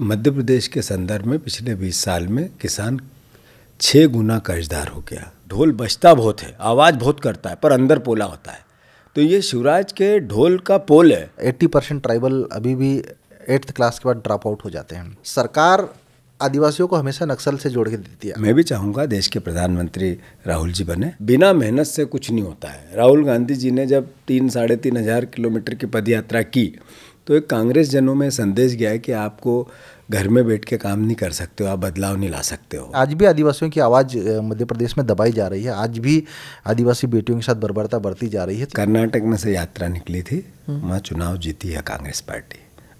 मध्य प्रदेश के संदर्भ में पिछले 20 साल में किसान छः गुना कर्जदार हो गया ढोल बजता बहुत है आवाज़ बहुत करता है पर अंदर पोला होता है तो ये शिवराज के ढोल का पोल है एट्टी परसेंट ट्राइबल अभी भी एट्थ क्लास के बाद ड्रॉप आउट हो जाते हैं सरकार आदिवासियों को हमेशा नक्सल से जोड़ के देती है मैं भी चाहूँगा देश के प्रधानमंत्री राहुल जी बने बिना मेहनत से कुछ नहीं होता है राहुल गांधी जी ने जब तीन साढ़े तीन हजार किलोमीटर की पदयात्रा की तो एक कांग्रेस जनों में संदेश गया है कि आपको घर में बैठ के काम नहीं कर सकते हो आप बदलाव नहीं ला सकते हो आज भी आदिवासियों की आवाज़ मध्य प्रदेश में दबाई जा रही है आज भी आदिवासी बेटियों के साथ बर्बरता बढ़ती जा रही है कर्नाटक में से यात्रा निकली थी हम्म। वहाँ चुनाव जीती है कांग्रेस पार्टी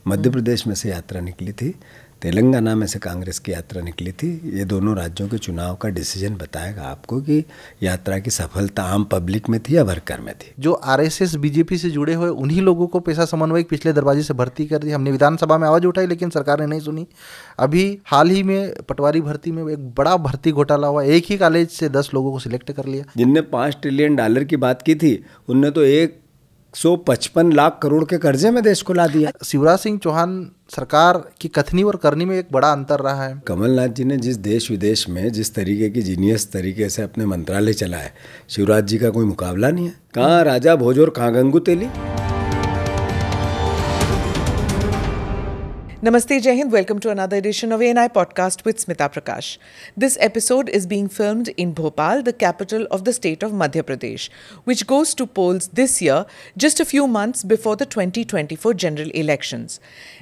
मध्य प्रदेश में से यात्रा निकली थी तेलंगाना में से कांग्रेस की यात्रा निकली थी ये दोनों राज्यों के चुनाव का डिसीजन बताएगा आपको कि यात्रा की सफलता आम पब्लिक में थी या वर्कर में थी जो आरएसएस बीजेपी से जुड़े हुए उन्हीं लोगों को पैसा समन्वय पिछले दरवाजे से भर्ती कर दी हमने विधानसभा में आवाज़ उठाई लेकिन सरकार ने नहीं सुनी अभी हाल ही में पटवारी भर्ती में एक बड़ा भर्ती घोटाला हुआ एक ही कॉलेज से दस लोगों को सिलेक्ट कर लिया जिनने पाँच ट्रिलियन डॉलर की बात की थी उनने तो एक 155 लाख करोड़ के कर्जे में देश को ला दिया शिवराज सिंह चौहान सरकार की कथनी और करनी में एक बड़ा अंतर रहा है कमलनाथ जी ने जिस देश विदेश में जिस तरीके की जीनियस तरीके से अपने मंत्रालय चलाए शिवराज जी का कोई मुकाबला नहीं है कहाँ राजा भोज और कहाँ Gangu Teli Namaste, Jai Hind. Welcome to another edition of ANI Podcast with Smita Prakash. This episode is being filmed in Bhopal, the capital of the state of Madhya Pradesh, which goes to polls this year, just a few months before the 2024 general elections.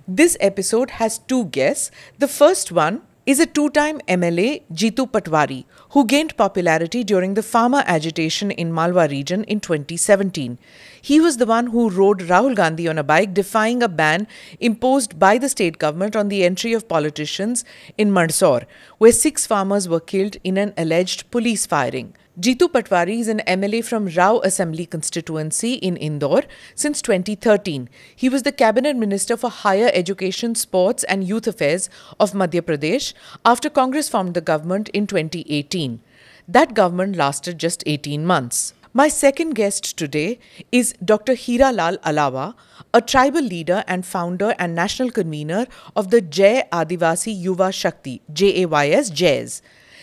This episode has two guests. The first one is a two time MLA, Jitu Patwari, who gained popularity during the farmer agitation in Malwa region in 2017. He was the one who rode Rahul Gandhi on a bike, defying a ban imposed by the state government on the entry of politicians in Mandsaur, where six farmers were killed in an alleged police firing. Jitu Patwari is an MLA from Rao Assembly constituency in Indore since 2013. He was the cabinet minister for higher education, sports and youth affairs of Madhya Pradesh after Congress formed the government in 2018. That government lasted just 18 months. My second guest today is Dr. Hiralal Alawa, a tribal leader and founder and national convener of the Jay Adivasi Yuva Shakti, JAYS, JAYS.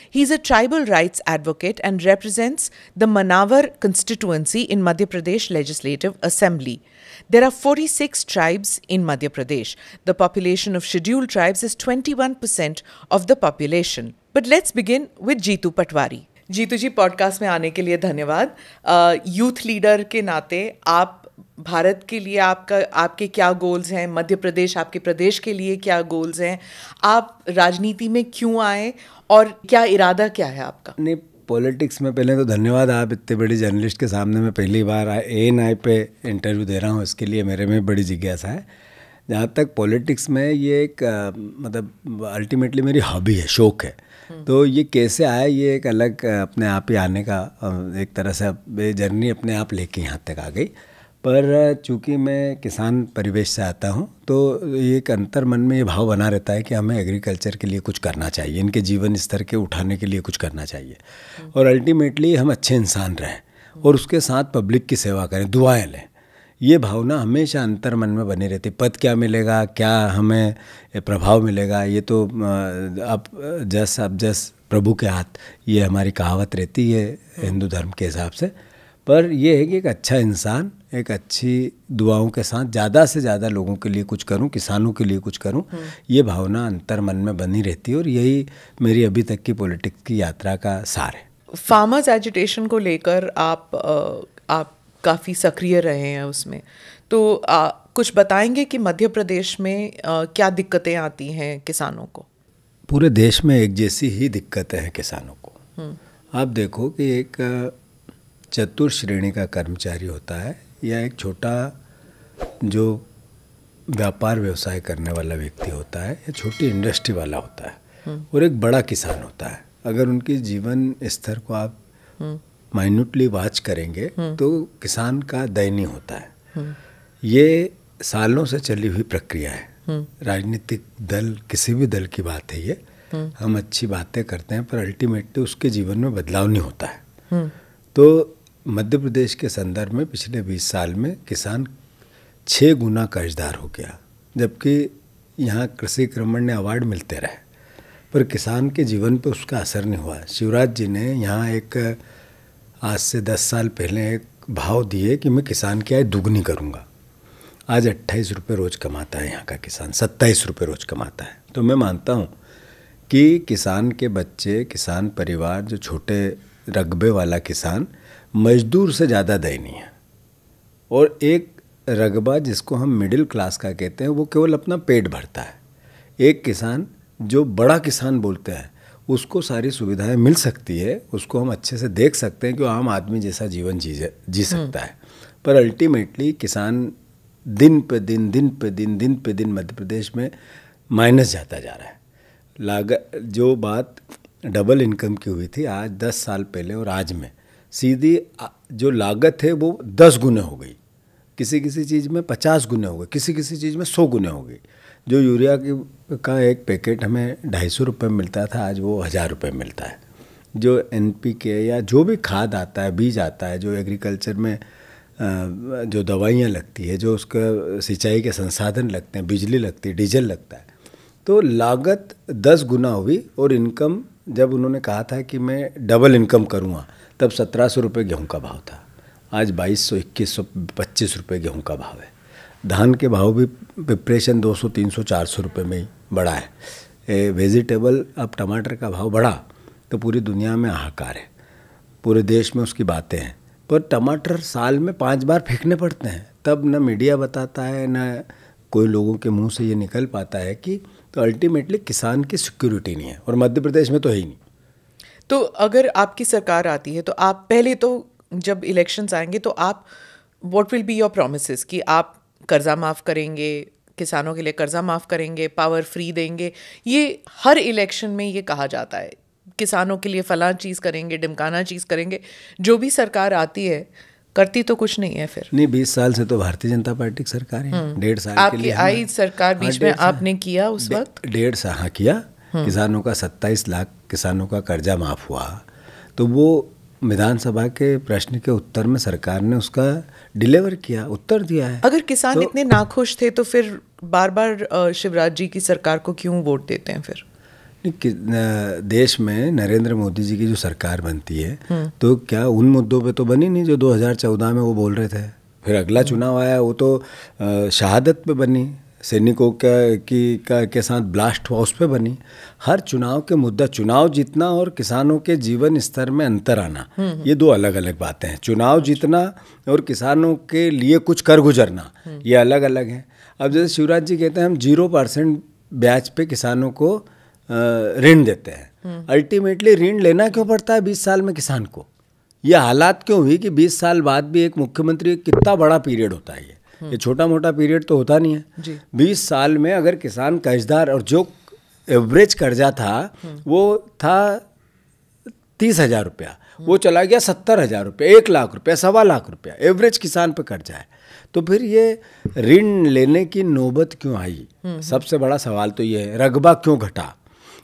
He's a tribal rights advocate and represents the Manavar constituency in Madhya Pradesh Legislative Assembly. There are 46 tribes in Madhya Pradesh. The population of scheduled tribes is 21% of the population. But let's begin with Jitu Patwari. Jitu ji podcast में आने के लिए धन्यवाद youth leader के नाते आप भारत के लिए आपका आपके क्या गोल्स हैं मध्य प्रदेश आपके प्रदेश के लिए क्या गोल्स हैं आप राजनीति में क्यों आए और क्या इरादा क्या है आपका नहीं पॉलिटिक्स में पहले तो धन्यवाद आप इतने बड़े जर्नलिस्ट के सामने मैं पहली बार ए एन आई पे इंटरव्यू दे रहा हूँ इसके लिए मेरे में बड़ी जिज्ञासा है जहाँ तक पॉलिटिक्स में ये एक मतलब अल्टीमेटली मेरी हॉबी है शौक़ है तो ये कैसे आया ये एक अलग अपने आप ही आने का एक तरह से जर्नी अपने आप लेके यहाँ तक आ गई पर चूंकि मैं किसान परिवेश से आता हूँ तो एक अंतर मन में ये भाव बना रहता है कि हमें एग्रीकल्चर के लिए कुछ करना चाहिए इनके जीवन स्तर के उठाने के लिए कुछ करना चाहिए हम्म। और अल्टीमेटली हम अच्छे इंसान रहें और उसके साथ पब्लिक की सेवा करें दुआएँ लें ये भावना हमेशा अंतर मन में बनी रहती पद क्या मिलेगा क्या हमें प्रभाव मिलेगा ये तो अब जस अब जस प्रभु के हाथ ये हमारी कहावत रहती है हिंदू धर्म के हिसाब से पर यह है कि एक अच्छा इंसान एक अच्छी दुआओं के साथ ज़्यादा से ज़्यादा लोगों के लिए कुछ करूं किसानों के लिए कुछ करूं हम्म। ये भावना अंतर मन में बनी रहती है और यही मेरी अभी तक की पॉलिटिक्स की यात्रा का सार है फार्मर्स एजुटेशन को लेकर आप आप काफ़ी सक्रिय रहे हैं उसमें तो आ, कुछ बताएंगे कि मध्य प्रदेश में आ, क्या दिक्कतें आती हैं किसानों को पूरे देश में एक जैसी ही दिक्कतें हैं किसानों को हम्म। आप देखो कि एक चतुर श्रेणी का कर्मचारी होता है या एक छोटा जो व्यापार व्यवसाय करने वाला व्यक्ति होता है या छोटी इंडस्ट्री वाला होता है हम्म। और एक बड़ा किसान होता है अगर उनके जीवन स्तर को आप हम्म। माइन्यूटली वाच करेंगे हम्म। तो किसान का दयनीय होता है ये सालों से चली हुई प्रक्रिया है हम्म। राजनीतिक दल किसी भी दल की बात है ये हम्म। हम अच्छी बातें करते हैं पर अल्टीमेटली उसके जीवन में बदलाव नहीं होता है तो मध्य प्रदेश के संदर्भ में पिछले 20 साल में किसान छः गुना कर्जदार हो गया जबकि यहाँ कृषि क्रमण्य अवार्ड मिलते रहे पर किसान के जीवन पर उसका असर नहीं हुआ शिवराज जी ने यहाँ एक आज से दस साल पहले एक भाव दिए कि मैं किसान की आय दुगनी करूँगा आज अट्ठाईस रुपये रोज़ कमाता है यहाँ का किसान सत्ताईस रुपये रोज़ कमाता है तो मैं मानता हूँ कि किसान के बच्चे किसान परिवार जो छोटे रकबे वाला किसान मजदूर से ज़्यादा दयनीय है और एक रकबा जिसको हम मिडिल क्लास का कहते हैं वो केवल अपना पेट भरता है एक किसान जो बड़ा किसान बोलते हैं उसको सारी सुविधाएं मिल सकती है उसको हम अच्छे से देख सकते हैं कि आम आदमी जैसा जीवन जी जी हम्म। सकता है पर अल्टीमेटली किसान दिन पे दिन दिन पे दिन दिन पे दिन मध्य प्रदेश में माइनस जाता जा रहा है लागत जो बात डबल इनकम की हुई थी आज दस साल पहले और आज में सीधी जो लागत है वो दस गुने हो गई किसी किसी चीज़ में पचास गुने हो गए किसी किसी चीज़ में सौ गुने हो गई जो यूरिया की का एक पैकेट हमें ढाई सौ रुपये मिलता था आज वो हज़ार रुपये मिलता है जो एन या जो भी खाद आता है बीज आता है जो एग्रीकल्चर में जो दवाइयाँ लगती है जो उसका सिंचाई के संसाधन लगते हैं बिजली लगती है डीजल लगता है तो लागत दस गुना हुई और इनकम जब उन्होंने कहा था कि मैं डबल इनकम करूँगा तब सत्रह सौ रुपये गेहूँ का भाव था आज बाईस सौ इक्कीस सौ पच्चीस रुपये गेहूँ का भाव है धान के भाव भी प्रिपरेशन 200 300 400 रुपए में ही बढ़ा है ए, वेजिटेबल अब टमाटर का भाव बढ़ा तो पूरी दुनिया में हाहाकार है पूरे देश में उसकी बातें हैं पर टमाटर साल में पाँच बार फेंकने पड़ते हैं तब न मीडिया बताता है न कोई लोगों के मुंह से ये निकल पाता है कि तो अल्टीमेटली किसान की सिक्योरिटी नहीं है और मध्य प्रदेश में तो है ही नहीं तो अगर आपकी सरकार आती है तो आप पहले तो जब इलेक्शंस आएंगे तो आप what will be your promise कि आप कर्ज़ा माफ़ करेंगे किसानों के लिए कर्ज़ा माफ़ करेंगे पावर फ्री देंगे ये हर इलेक्शन में ये कहा जाता है किसानों के लिए फलां चीज़ करेंगे डिमकाना चीज़ करेंगे जो भी सरकार आती है करती तो कुछ नहीं है फिर नहीं बीस साल से तो भारतीय जनता पार्टी की सरकार है हम्म। डेढ़ साल आपके के लिए आई सरकार हाँ, बीच में आपने किया उस वक्त डेढ़ साल हाँ किया हम्म। किसानों का सत्ताईस लाख किसानों का कर्जा माफ हुआ तो वो विधानसभा के प्रश्न के उत्तर में सरकार ने उसका डिलीवर किया उत्तर दिया है अगर किसान तो, इतने नाखुश थे तो फिर बार बार शिवराज जी की सरकार को क्यों वोट देते हैं फिर देश में नरेंद्र मोदी जी की जो सरकार बनती है हम्म। तो क्या उन मुद्दों पे तो बनी नहीं जो 2014 में वो बोल रहे थे फिर अगला चुनाव आया वो तो शहादत पे बनी सैनिकों का की का के साथ ब्लास्ट हुआ उस पर बनी हर चुनाव के मुद्दा चुनाव जीतना और किसानों के जीवन स्तर में अंतर आना हम्म, हम्म। ये दो अलग अलग बातें हैं चुनाव जीतना और किसानों के लिए कुछ कर गुजरना हम्म। ये अलग अलग है अब जैसे शिवराज जी कहते हैं हम जीरो परसेंट ब्याज पे किसानों को ऋण देते हैं अल्टीमेटली ऋण लेना क्यों पड़ता है बीस साल में किसान को ये हालात क्यों हुई कि बीस साल बाद भी एक मुख्यमंत्री कितना बड़ा पीरियड होता है ये ये छोटा मोटा पीरियड तो होता नहीं है बीस साल में अगर किसान कर्जदार और जो एवरेज कर्जा था वो था तीस हज़ार रुपया वो चला गया सत्तर हज़ार रुपया एक लाख रुपया सवा लाख रुपया एवरेज किसान पे कर्जा है तो फिर ये ऋण लेने की नौबत क्यों आई सबसे बड़ा सवाल तो ये है रकबा क्यों घटा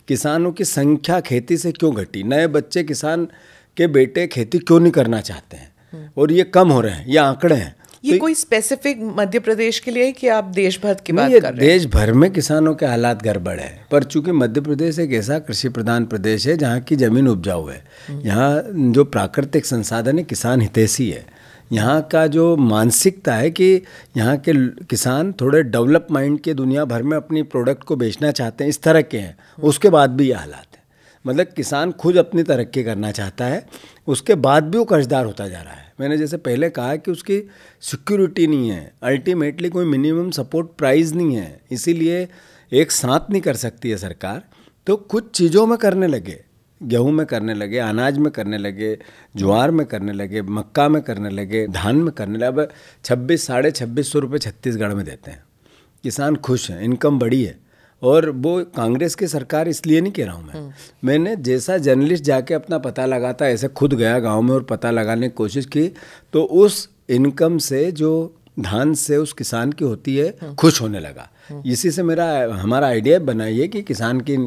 किसानों की संख्या खेती से क्यों घटी नए बच्चे किसान के बेटे खेती क्यों नहीं करना चाहते हैं और ये कम हो रहे हैं ये आंकड़े हैं ये तो कोई स्पेसिफिक मध्य प्रदेश के लिए कि आप देश भर की बात कर रहे हैं देश भर में किसानों के हालात गड़बड़ है पर चूंकि मध्य प्रदेश एक ऐसा कृषि प्रधान प्रदेश है जहाँ की जमीन उपजाऊ है हम्म। यहाँ जो प्राकृतिक संसाधन है किसान हितैषी है यहाँ का जो मानसिकता है कि यहाँ के किसान थोड़े डेवलप माइंड के दुनिया भर में अपनी प्रोडक्ट को बेचना चाहते हैं इस तरह के हैं हम्म। उसके बाद भी ये हालात हैं मतलब किसान खुद अपनी तरक्की करना चाहता है उसके बाद भी वो कर्जदार होता जा रहा है मैंने जैसे पहले कहा कि उसकी सिक्योरिटी नहीं है अल्टीमेटली कोई मिनिमम सपोर्ट प्राइस नहीं है इसीलिए एक साथ नहीं कर सकती है सरकार तो कुछ चीज़ों में करने लगे गेहूं में करने लगे अनाज में करने लगे ज्वार में करने लगे मक्का में करने लगे धान में करने लगे अब छब्बीस साढ़े छब्बीस सौ रुपये छत्तीसगढ़ में देते हैं किसान खुश हैं इनकम बड़ी है और वो कांग्रेस की सरकार इसलिए नहीं कह रहा हूँ मैं हम्म। मैंने जैसा जर्नलिस्ट जाके अपना पता लगाता ऐसे खुद गया गाँव में और पता लगाने की कोशिश की तो उस इनकम से जो धान से उस किसान की होती है हम्म। खुश होने लगा हम्म। इसी से मेरा हमारा आइडिया बना ये कि किसान की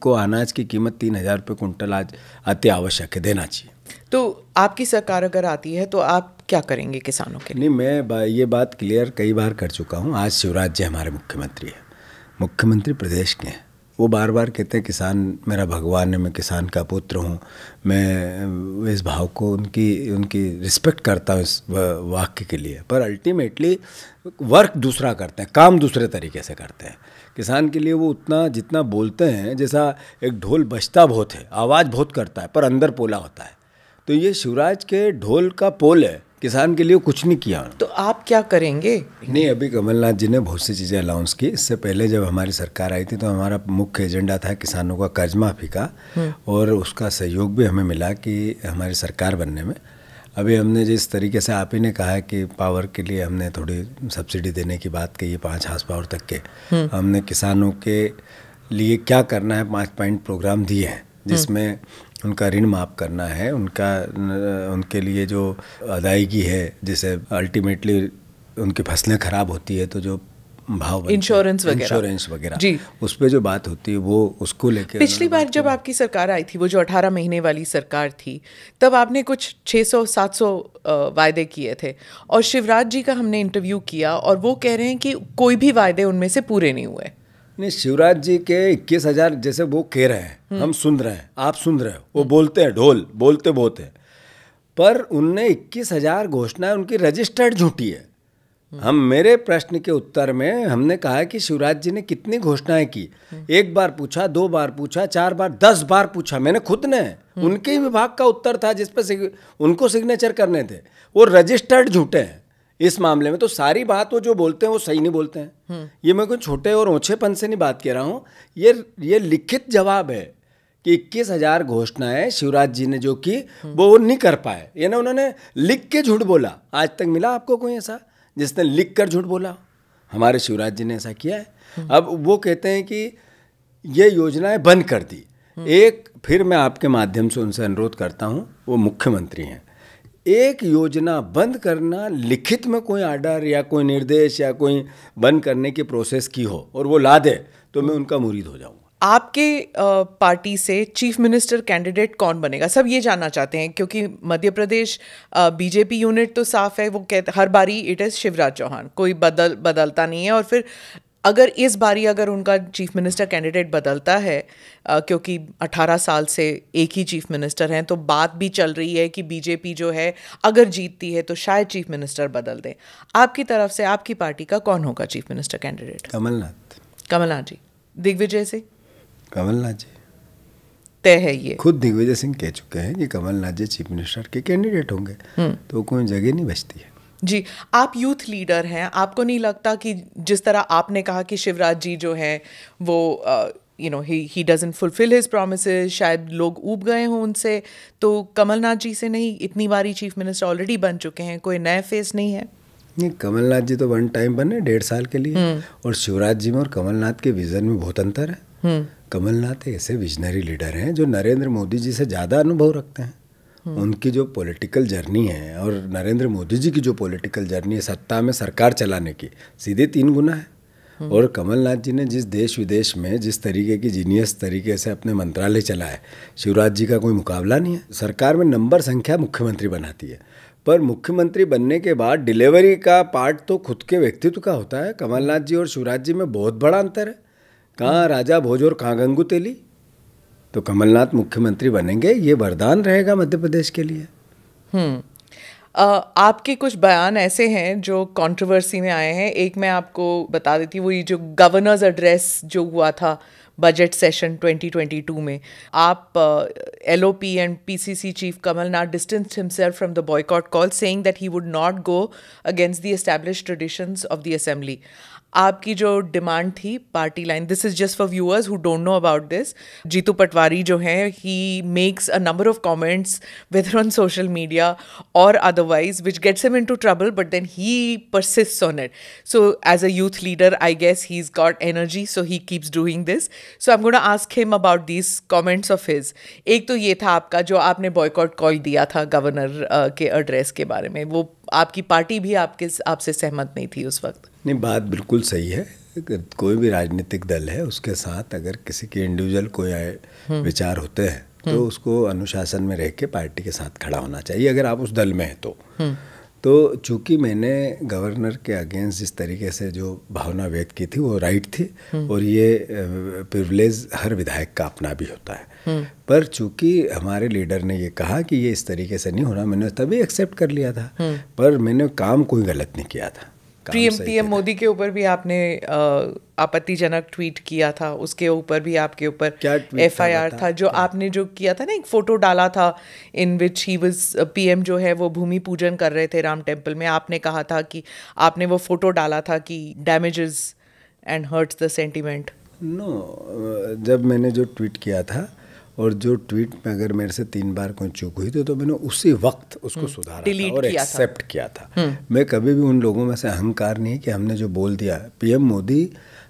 को अनाज की कीमत तीन हज़ार रुपये कुंटल आज अति आवश्यक है देना चाहिए तो आपकी सरकार अगर आती है तो आप क्या करेंगे किसानों के लिए नहीं मैं ये बात क्लियर कई बार कर चुका हूँ आज शिवराज जी हमारे मुख्यमंत्री हैं मुख्यमंत्री प्रदेश के हैं वो बार बार कहते हैं किसान मेरा भगवान है मैं किसान का पुत्र हूँ मैं इस भाव को उनकी उनकी रिस्पेक्ट करता हूँ इस वाक्य के लिए पर अल्टीमेटली वर्क दूसरा करते हैं काम दूसरे तरीके से करते हैं किसान के लिए वो उतना जितना बोलते हैं जैसा एक ढोल बजता बहुत है आवाज़ बहुत करता है पर अंदर पोला होता है तो ये शिवराज के ढोल का पोल है किसान के लिए कुछ नहीं किया तो आप क्या करेंगे नहीं अभी कमलनाथ जी ने बहुत सी चीज़ें अलाउंस की इससे पहले जब हमारी सरकार आई थी तो हमारा मुख्य एजेंडा था किसानों का कर्ज माफी का हम्म। और उसका सहयोग भी हमें मिला कि हमारी सरकार बनने में अभी हमने जिस तरीके से आप ही ने कहा कि पावर के लिए हमने थोड़ी सब्सिडी देने की बात कही पाँच हाउस पावर तक के हम्म। हमने किसानों के लिए क्या करना है पाँच पॉइंट प्रोग्राम दिए हैं जिसमें उनका ऋण माफ़ करना है उनका उनके लिए जो अदायगी है जैसे अल्टीमेटली उनकी फसलें ख़राब होती है तो जो भाव इंश्योरेंस वगैरह इंश्योरेंस वगैरह जी उस पर जो बात होती है वो उसको लेकर पिछली बार जब आपकी सरकार आई थी वो जो 18 महीने वाली सरकार थी तब आपने कुछ 600-700 वायदे किए थे और शिवराज जी का हमने इंटरव्यू किया और वो कह रहे हैं कि कोई भी वायदे उनमें से पूरे नहीं हुए नहीं शिवराज जी के इक्कीस हजार जैसे वो कह रहे हैं हम्म। हम सुन रहे हैं आप सुन रहे हो वो बोलते हैं ढोल बोलते बहुत है पर उनने इक्कीस हजार घोषणाएं उनकी रजिस्टर्ड झूठी है हम्म। हम मेरे प्रश्न के उत्तर में हमने कहा कि शिवराज जी ने कितनी घोषणाएं की हम्म। एक बार पूछा दो बार पूछा चार बार दस बार पूछा मैंने खुद ने उनके विभाग का उत्तर था जिसपे उनको सिग्नेचर करने थे वो रजिस्टर्ड झूठे हैं इस मामले में तो सारी बात वो जो बोलते हैं वो सही नहीं बोलते हैं हम्म। ये मैं कोई छोटे और ओछेपन से नहीं बात कह रहा हूँ ये ये लिखित जवाब है कि इक्कीस हजार घोषणाएं शिवराज जी ने जो की वो हम्म। वो नहीं कर पाए ये ना उन्होंने लिख के झूठ बोला आज तक मिला आपको कोई ऐसा जिसने लिख कर झूठ बोला हमारे शिवराज जी ने ऐसा किया है हम्म। अब वो कहते हैं कि ये योजनाएं बंद कर दी एक फिर मैं आपके माध्यम से उनसे अनुरोध करता हूँ वो मुख्यमंत्री हैं एक योजना बंद करना लिखित में कोई आर्डर या कोई निर्देश या कोई बंद करने की प्रोसेस की हो और वो ला दे तो मैं उनका मुरीद हो जाऊँ आपके पार्टी से चीफ मिनिस्टर कैंडिडेट कौन बनेगा सब ये जानना चाहते हैं क्योंकि मध्य प्रदेश बीजेपी यूनिट तो साफ है वो कहते हर बारी इट इज़ शिवराज चौहान कोई बदल बदलता नहीं है और फिर अगर इस बारी अगर उनका चीफ मिनिस्टर कैंडिडेट बदलता है आ, क्योंकि 18 साल से एक ही चीफ मिनिस्टर हैं तो बात भी चल रही है कि बीजेपी जो है अगर जीतती है तो शायद चीफ मिनिस्टर बदल दें आपकी तरफ से आपकी पार्टी का कौन होगा chief minister candidate Kamal Nath Kamal Nath ji Digvijaya Singh Kamal Nath ji तय है ये खुद दिग्विजय सिंह कह चुके हैं कि कमलनाथ जी चीफ मिनिस्टर के कैंडिडेट होंगे हम्म। तो कोई जगह नहीं बचती है जी आप यूथ लीडर हैं आपको नहीं लगता कि जिस तरह आपने कहा कि शिवराज जी जो हैं वो you know he he doesn't fulfil his promise शायद लोग ऊब गए हों उनसे तो कमलनाथ जी से नहीं इतनी बारी चीफ मिनिस्टर ऑलरेडी बन चुके हैं कोई नए फेस नहीं है नहीं कमलनाथ जी तो वन टाइम बने डेढ़ साल के लिए हम्म। और शिवराज जी में और कमलनाथ के विजन में बहुत अंतर है हम्म। कमलनाथ ऐसे विजनरी लीडर हैं जो नरेंद्र मोदी जी से ज़्यादा अनुभव रखते हैं उनकी जो पॉलिटिकल जर्नी है और नरेंद्र मोदी जी की जो पॉलिटिकल जर्नी है सत्ता में सरकार चलाने की सीधे तीन गुना है और कमलनाथ जी ने जिस देश विदेश में जिस तरीके की जीनियस तरीके से अपने मंत्रालय चलाए शिवराज जी का कोई मुकाबला नहीं है सरकार में नंबर संख्या मुख्यमंत्री बनाती है पर मुख्यमंत्री बनने के बाद डिलीवरी का पार्ट तो खुद के व्यक्तित्व का होता है कमलनाथ जी और शिवराज जी में बहुत बड़ा अंतर है कहाँ राजा भोज और कहाँ गंगू तेली तो कमलनाथ मुख्यमंत्री बनेंगे ये वरदान रहेगा मध्य प्रदेश के लिए हम्म। आपके कुछ बयान ऐसे हैं जो कंट्रोवर्सी में आए हैं एक मैं आपको बता देती हूँ वो ये जो गवर्नर्स एड्रेस जो हुआ था बजट सेशन 2022 में आप L O P and P C C chief Kamal Nath distance himself from the boycott call saying that he would not go against the establish traditions of the assembly आपकी जो demand थी party line this is just for viewers who don't know about this Jitu Patwari जो है he makes a number of comments whether on social media और otherwise which gets em into trouble but then he persist on it so as a youth leader I guess he is got energy so he keeps doing this so I am gonna ask him about this comments of his एक तो ये था आपका जो आपने boycott call दिया था governor uh, के एड्रेस के बारे में वो आपकी पार्टी भी आपके आपसे सहमत नहीं थी उस वक्त नहीं बात बिल्कुल सही है कोई भी राजनीतिक दल है उसके साथ अगर किसी के इंडिविजुअल कोई हम्म। विचार होते हैं तो हम्म। उसको अनुशासन में रह के पार्टी के साथ खड़ा होना चाहिए अगर आप उस दल में हैं तो हम्म। तो चूंकि मैंने गवर्नर के अगेंस्ट जिस तरीके से जो भावना व्यक्त की थी वो राइट थी और ये प्रिवलेज हर विधायक का अपना भी होता है पर चूंकि हमारे लीडर ने ये कहा कि ये इस तरीके से नहीं होना मैंने तभी एक्सेप्ट कर लिया था पर मैंने काम कोई गलत नहीं किया था पीएम पीएम मोदी के ऊपर भी आपने आपत्तिजनक ट्वीट किया था उसके ऊपर भी आपके ऊपर एफ आई आर था, जो हाँ। आपने जो किया था ना एक फोटो डाला था इन विच ही वॉज एम जो है वो भूमि पूजन कर रहे थे राम टेम्पल में आपने कहा था कि आपने वो फोटो डाला था कि damages and hurts the sentiment no जब मैंने जो ट्वीट किया था और जो ट्वीट में अगर मेरे से तीन बार कोई चूक हुई थी तो मैंने उसी वक्त उसको हम्म, सुधारा था और एक्सेप्ट किया था, था। हम्म। मैं कभी भी उन लोगों में से अहंकार नहीं कि हमने जो बोल दिया पीएम मोदी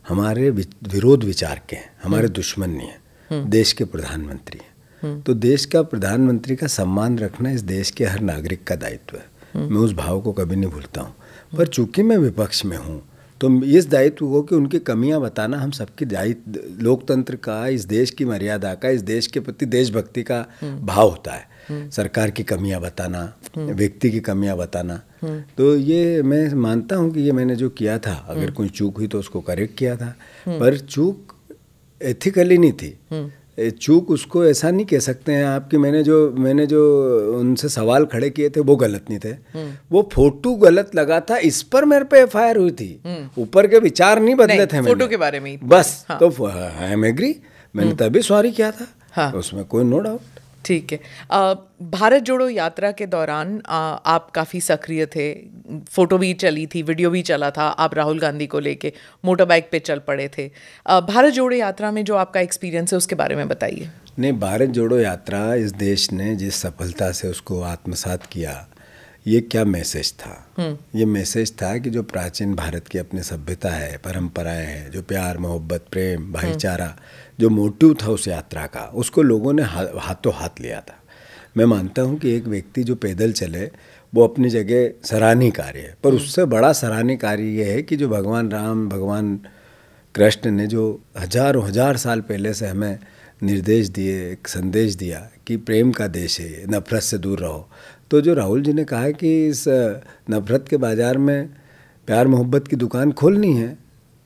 हमारे विरोध विचार के हैं हमारे हम्म। दुश्मन नहीं हैं देश के प्रधानमंत्री हैं तो देश का प्रधानमंत्री का सम्मान रखना इस देश के हर नागरिक का दायित्व है मैं उस भाव को कभी नहीं भूलता हूँ पर चूंकि मैं विपक्ष में हूँ तो इस दायित्व को कि उनकी कमियां बताना हम सबकी दायित्व लोकतंत्र का इस देश की मर्यादा का इस देश के प्रति देशभक्ति का हम्म। भाव होता है हम्म। सरकार की कमियां बताना हम्म। व्यक्ति की कमियां बताना तो ये मैं मानता हूं कि ये मैंने जो किया था अगर कोई चूक हुई तो उसको करेक्ट किया था पर चूक एथिकली नहीं थी चूक उसको ऐसा नहीं कह सकते हैं आप कि मैंने जो मैंने जो उनसे सवाल खड़े किए थे वो गलत नहीं थे हम्म। वो फोटो गलत लगा था इस पर मेरे पे एफ हुई थी हम्म। ऊपर के विचार नहीं बदले थे फोटो के बारे में बस हाँ। तो आई एम एग्री मैंने हम्म। तभी सॉरी किया था हाँ। उसमें कोई नो डाउट ठीक है भारत जोड़ो यात्रा के दौरान आप काफ़ी सक्रिय थे फोटो भी चली थी वीडियो भी चला था आप राहुल गांधी को लेके मोटरबाइक पे चल पड़े थे भारत जोड़ो यात्रा में जो आपका एक्सपीरियंस है उसके बारे में बताइए नहीं भारत जोड़ो यात्रा इस देश ने जिस सफलता से उसको आत्मसात किया ये क्या मैसेज था हम्म। ये मैसेज था कि जो प्राचीन भारत की अपनी सभ्यता है परंपराएं हैं जो प्यार मोहब्बत प्रेम हम्म। भाईचारा हुँ. जो मोटिव था उस यात्रा का उसको लोगों ने हा, हाथों हाथ लिया था मैं मानता हूँ कि एक व्यक्ति जो पैदल चले वो अपनी जगह सराहनीय कार्य है पर हम्म। उससे बड़ा सराहनीय कार्य ये है कि जो भगवान राम भगवान कृष्ण ने जो हजारों हजार साल पहले से हमें निर्देश दिए एक संदेश दिया कि प्रेम का देश है नफरत से दूर रहो तो जो राहुल जी ने कहा है कि इस नफरत के बाज़ार में प्यार मोहब्बत की दुकान खोलनी है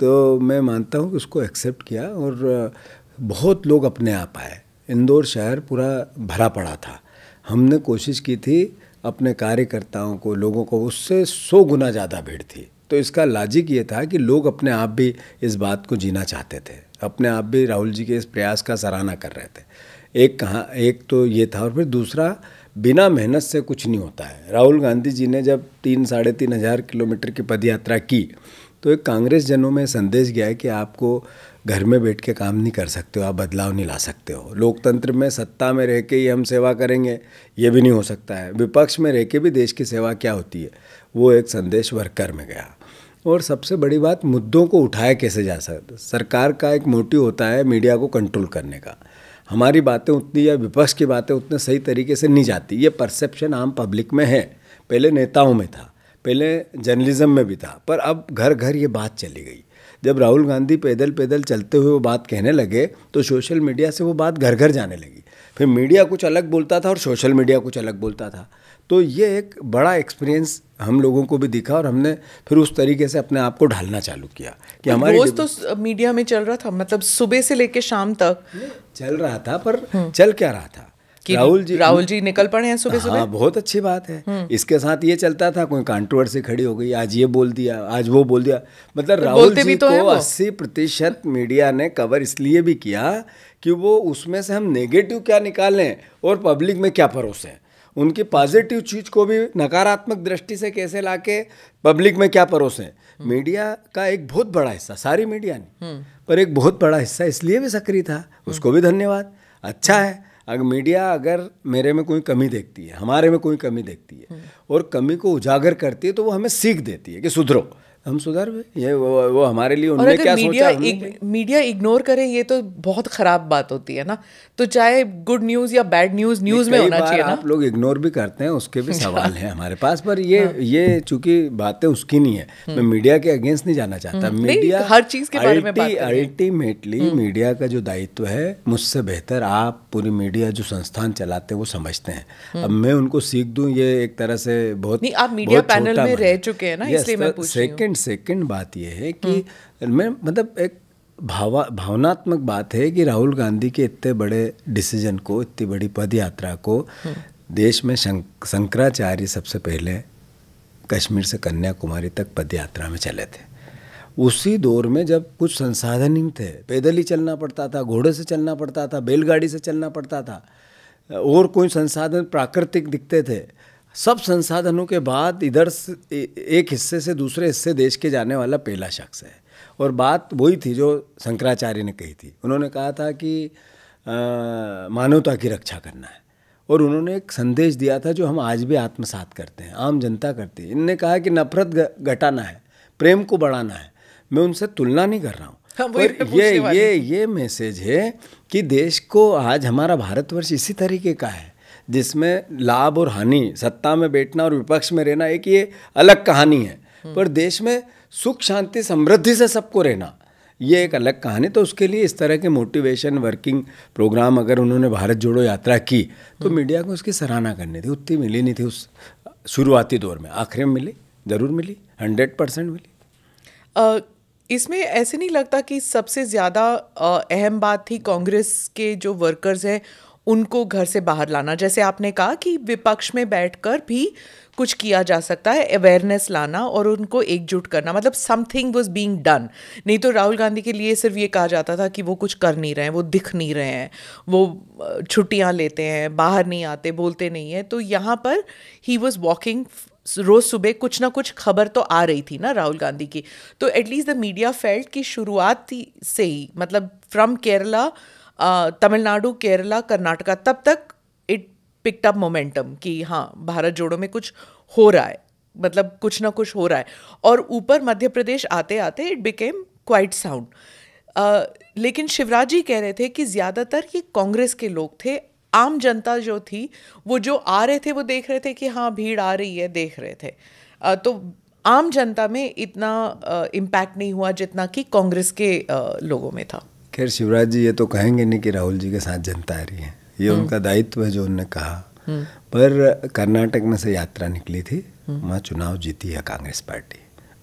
तो मैं मानता हूँ कि उसको एक्सेप्ट किया और बहुत लोग अपने आप आए इंदौर शहर पूरा भरा पड़ा था हमने कोशिश की थी अपने कार्यकर्ताओं को लोगों को उससे सौ गुना ज़्यादा भीड़ थी तो इसका लॉजिक ये था कि लोग अपने आप भी इस बात को जीना चाहते थे अपने आप भी राहुल जी के इस प्रयास का सराहना कर रहे थे एक कहाँ एक तो ये था और फिर दूसरा बिना मेहनत से कुछ नहीं होता है राहुल गांधी जी ने जब तीन साढ़े तीन हज़ार किलोमीटर की पदयात्रा की तो एक कांग्रेस जनों में संदेश गया है कि आपको घर में बैठ के काम नहीं कर सकते हो आप बदलाव नहीं ला सकते हो लोकतंत्र में सत्ता में रह के ही हम सेवा करेंगे ये भी नहीं हो सकता है विपक्ष में रह के भी देश की सेवा क्या होती है वो एक संदेश वर्कर में गया और सबसे बड़ी बात मुद्दों को उठाया कैसे जा सकता सरकार का एक मोटिव होता है मीडिया को कंट्रोल करने का हमारी बातें उतनी या विपक्ष की बातें उतने सही तरीके से नहीं जाती ये परसेप्शन आम पब्लिक में है पहले नेताओं में था पहले जर्नलिज्म में भी था पर अब घर घर ये बात चली गई जब राहुल गांधी पैदल पैदल चलते हुए वो बात कहने लगे तो सोशल मीडिया से वो बात घर घर जाने लगी फिर मीडिया कुछ अलग बोलता था और सोशल मीडिया कुछ अलग बोलता था तो ये एक बड़ा एक्सपीरियंस हम लोगों को भी दिखा और हमने फिर उस तरीके से अपने आप को ढालना चालू किया कि हमारे रोज तो मीडिया में चल रहा था मतलब सुबह से लेके शाम तक चल रहा था पर चल क्या रहा था कि राहुल जी राहुल जी निकल पड़े हैं सुबह सुबह हाँ, बहुत अच्छी बात है हम्म। इसके साथ ये चलता था कोई कॉन्ट्रोवर्सी खड़ी हो गई आज ये बोल दिया आज वो बोल दिया मतलब तो राहुल जी तो को अस्सी प्रतिशत मीडिया ने कवर इसलिए भी किया कि वो उसमें से हम नेगेटिव क्या निकालें और पब्लिक में क्या परोसें उनकी पॉजिटिव चीज़ को भी नकारात्मक दृष्टि से कैसे लाके पब्लिक में क्या परोसें हम्म। मीडिया का एक बहुत बड़ा हिस्सा सारी मीडिया ने हम्म। पर एक बहुत बड़ा हिस्सा इसलिए भी सक्रिय था उसको भी धन्यवाद अच्छा है अगर मीडिया अगर मेरे में कोई कमी देखती है हमारे में कोई कमी देखती है और कमी को उजागर करती है तो वो हमें सीख देती है कि सुधरो हम सुधर ये वो, वो हमारे लिए उन्होंने क्या मीडिया सोचा इग, मीडिया इग्नोर करे ये तो बहुत खराब बात होती है ना तो चाहे गुड न्यूज या बैड न्यूज न्यूज में होना चाहिए ना आप लोग इग्नोर भी करते हैं उसके भी हाँ। सवाल हैं हमारे पास पर ये हाँ। ये चूंकि बातें उसकी नहीं है हम्म। मैं मीडिया के अगेंस्ट नहीं जाना चाहता मीडिया हम्म। हर चीज के बारे में अल्टीमेटली मीडिया हम्म। का जो दायित्व है मुझसे बेहतर आप पूरी मीडिया जो संस्थान चलाते हैं वो समझते हैं अब मैं उनको सीख दू ये एक तरह से बहुत आप मीडिया पैनल में रह चुके हैं ना इसलिए मैं तो एंड सेकंड बात यह है कि हम्म। मैं मतलब एक भावा भावनात्मक बात है कि राहुल गांधी के इतने बड़े डिसीजन को इतनी बड़ी पद यात्रा को हम्म। देश में शंकराचार्य सबसे पहले कश्मीर से कन्याकुमारी तक पद यात्रा में चले थे उसी दौर में जब कुछ संसाधन नहीं थे पैदल ही चलना पड़ता था घोड़े से चलना पड़ता था बैलगाड़ी से चलना पड़ता था और कोई संसाधन प्राकृतिक दिखते थे सब संसाधनों के बाद इधर एक हिस्से से दूसरे हिस्से देश के जाने वाला पहला शख्स है और बात वही थी जो शंकराचार्य ने कही थी उन्होंने कहा था कि मानवता की रक्षा करना है और उन्होंने एक संदेश दिया था जो हम आज भी आत्मसात करते हैं आम जनता करती है इनने कहा कि नफरत घटाना है प्रेम को बढ़ाना है मैं उनसे तुलना नहीं कर रहा हूँ हाँ, ये ये ये मैसेज है कि देश को आज हमारा भारतवर्ष इसी तरीके का है जिसमें लाभ और हानि सत्ता में बैठना और विपक्ष में रहना एक ये अलग कहानी है हम्म। पर देश में सुख शांति समृद्धि से सबको रहना ये एक अलग कहानी तो उसके लिए इस तरह के मोटिवेशन वर्किंग प्रोग्राम अगर उन्होंने भारत जोड़ो यात्रा की तो हम्म। मीडिया को उसकी सराहना करनी थी उतनी मिली नहीं थी उस शुरुआती दौर में आखिर में मिली ज़रूर मिली हंड्रेड परसेंट मिली इसमें ऐसे नहीं लगता कि सबसे ज़्यादा अहम बात थी कांग्रेस के जो वर्कर्स हैं उनको घर से बाहर लाना जैसे आपने कहा कि विपक्ष में बैठकर भी कुछ किया जा सकता है अवेयरनेस लाना और उनको एकजुट करना मतलब समथिंग वॉज बींग डन नहीं तो राहुल गांधी के लिए सिर्फ ये कहा जाता था कि वो कुछ कर नहीं रहे हैं वो दिख नहीं रहे हैं वो छुट्टियां लेते हैं बाहर नहीं आते बोलते नहीं हैं तो यहाँ पर ही वॉज वॉकिंग रोज सुबह कुछ ना कुछ खबर तो आ रही थी ना राहुल गांधी की तो एटलीस्ट द मीडिया फेल्ट की शुरुआत से ही मतलब फ्रॉम केरला तमिलनाडु केरला कर्नाटका तब तक इट पिक्ड अप मोमेंटम कि हाँ भारत जोड़ो में कुछ हो रहा है मतलब कुछ ना कुछ हो रहा है और ऊपर मध्य प्रदेश आते आते इट बिकेम क्वाइट साउंड लेकिन शिवराज जी कह रहे थे कि ज़्यादातर ये कांग्रेस के लोग थे आम जनता जो थी वो जो आ रहे थे वो देख रहे थे कि हाँ भीड़ आ रही है देख रहे थे आ, तो आम जनता में इतना इम्पैक्ट नहीं हुआ जितना कि कांग्रेस के आ, लोगों में था खैर शिवराज जी ये तो कहेंगे नहीं कि राहुल जी के साथ जनता आ रही है ये हम्म। उनका दायित्व है जो उनने कहा हम्म। पर कर्नाटक में से यात्रा निकली थी हम्म। वहाँ चुनाव जीती है कांग्रेस पार्टी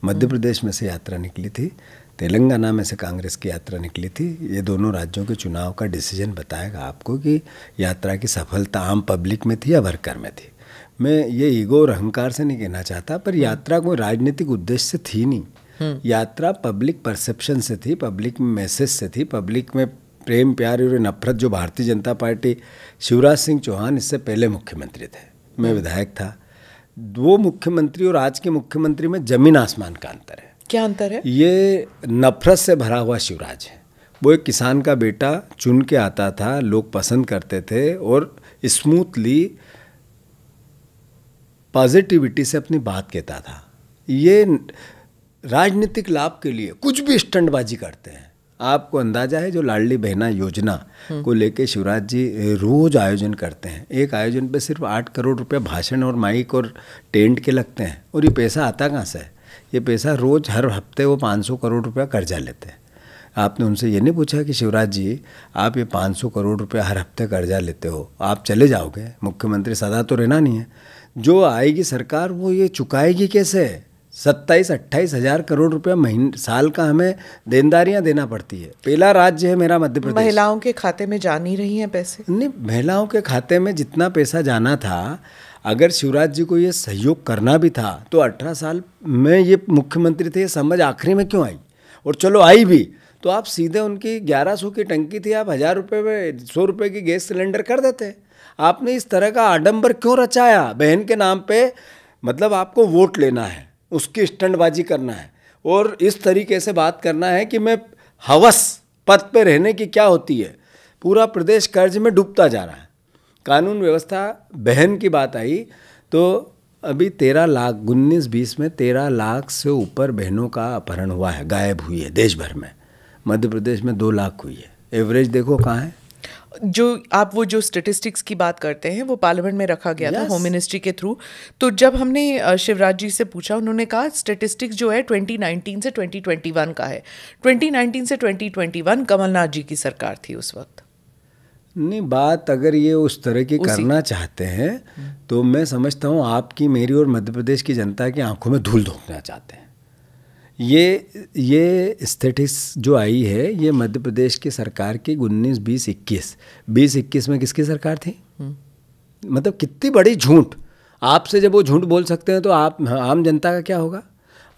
मध्य प्रदेश में से यात्रा निकली थी तेलंगाना में से कांग्रेस की यात्रा निकली थी ये दोनों राज्यों के चुनाव का डिसीजन बताएगा आपको कि यात्रा की सफलता आम पब्लिक में थी या वर्कर में थी मैं ये ईगो और अहंकार से नहीं कहना चाहता पर यात्रा कोई राजनीतिक उद्देश्य से थी नहीं हम्म। यात्रा पब्लिक परसेप्शन से थी पब्लिक में मैसेज से थी पब्लिक में प्रेम प्यार और नफरत जो भारतीय जनता पार्टी शिवराज सिंह चौहान इससे पहले मुख्यमंत्री थे मैं हम्म। विधायक था वो मुख्यमंत्री और आज के मुख्यमंत्री में जमीन आसमान का अंतर है क्या अंतर है ये नफरत से भरा हुआ शिवराज है वो एक किसान का बेटा चुन के आता था लोग पसंद करते थे और स्मूथली पॉजिटिविटी से अपनी बात कहता था ये राजनीतिक लाभ के लिए कुछ भी स्टंडबाजी करते हैं आपको अंदाजा है जो लाडली बहना योजना हम्म। को लेके शिवराज जी रोज आयोजन करते हैं एक आयोजन पे सिर्फ आठ करोड़ रुपए भाषण और माइक और टेंट के लगते हैं और ये पैसा आता कहाँ से है ये पैसा रोज हर हफ्ते वो पाँच सौ करोड़ रुपया कर्जा लेते हैं आपने उनसे ये नहीं पूछा कि शिवराज जी आप ये सौ करोड़ रुपया हर हफ्ते कर्जा लेते हो आप चले जाओगे मुख्यमंत्री सदा तो रहना नहीं है जो आएगी सरकार वो ये चुकाएगी कैसे सत्ताईस अट्ठाईस हजार करोड़ रुपया महीने साल का हमें देनदारियां देना पड़ती है पहला राज्य है मेरा मध्य प्रदेश महिलाओं के खाते में जा नहीं रही हैं पैसे नहीं महिलाओं के खाते में जितना पैसा जाना था अगर शिवराज जी को ये सहयोग करना भी था तो अठारह साल में ये मुख्यमंत्री थे ये समझ आखिरी में क्यों आई और चलो आई भी तो आप सीधे उनकी ग्यारह सौ की टंकी थी आप हज़ार रुपये में सौ रुपये की गैस सिलेंडर कर देते आपने इस तरह का आडम्बर क्यों रचाया बहन के नाम पे मतलब आपको वोट लेना है उसकी स्टंडबाजी करना है और इस तरीके से बात करना है कि मैं हवस पद पर रहने की क्या होती है पूरा प्रदेश कर्ज में डूबता जा रहा है कानून व्यवस्था बहन की बात आई तो अभी तेरह लाख उन्नीस बीस में तेरह लाख से ऊपर बहनों का अपहरण हुआ है गायब हुई है देश भर में मध्य प्रदेश में दो लाख हुई है एवरेज देखो कहाँ है जो आप वो जो स्टेटिस्टिक्स की बात करते हैं वो पार्लियामेंट में रखा गया yes. था होम मिनिस्ट्री के थ्रू तो जब हमने शिवराज जी से पूछा उन्होंने कहा स्टेटिस्टिक्स जो है 2019 से 2021 का है 2019 से 2021 कमलनाथ जी की सरकार थी उस वक्त नहीं बात अगर ये उस तरह की करना चाहते हैं हम्म। तो मैं समझता हूँ आपकी मेरी और मध्य प्रदेश की जनता की आंखों में धूल धोकना चाहते हैं ये ये स्थितिस जो आई है ये मध्य प्रदेश की सरकार की उन्नीस बीस इक्कीस बीस इक्कीस में किसकी सरकार थी हम्म। मतलब कितनी बड़ी झूठ आपसे जब वो झूठ बोल सकते हैं तो आप आम जनता का क्या होगा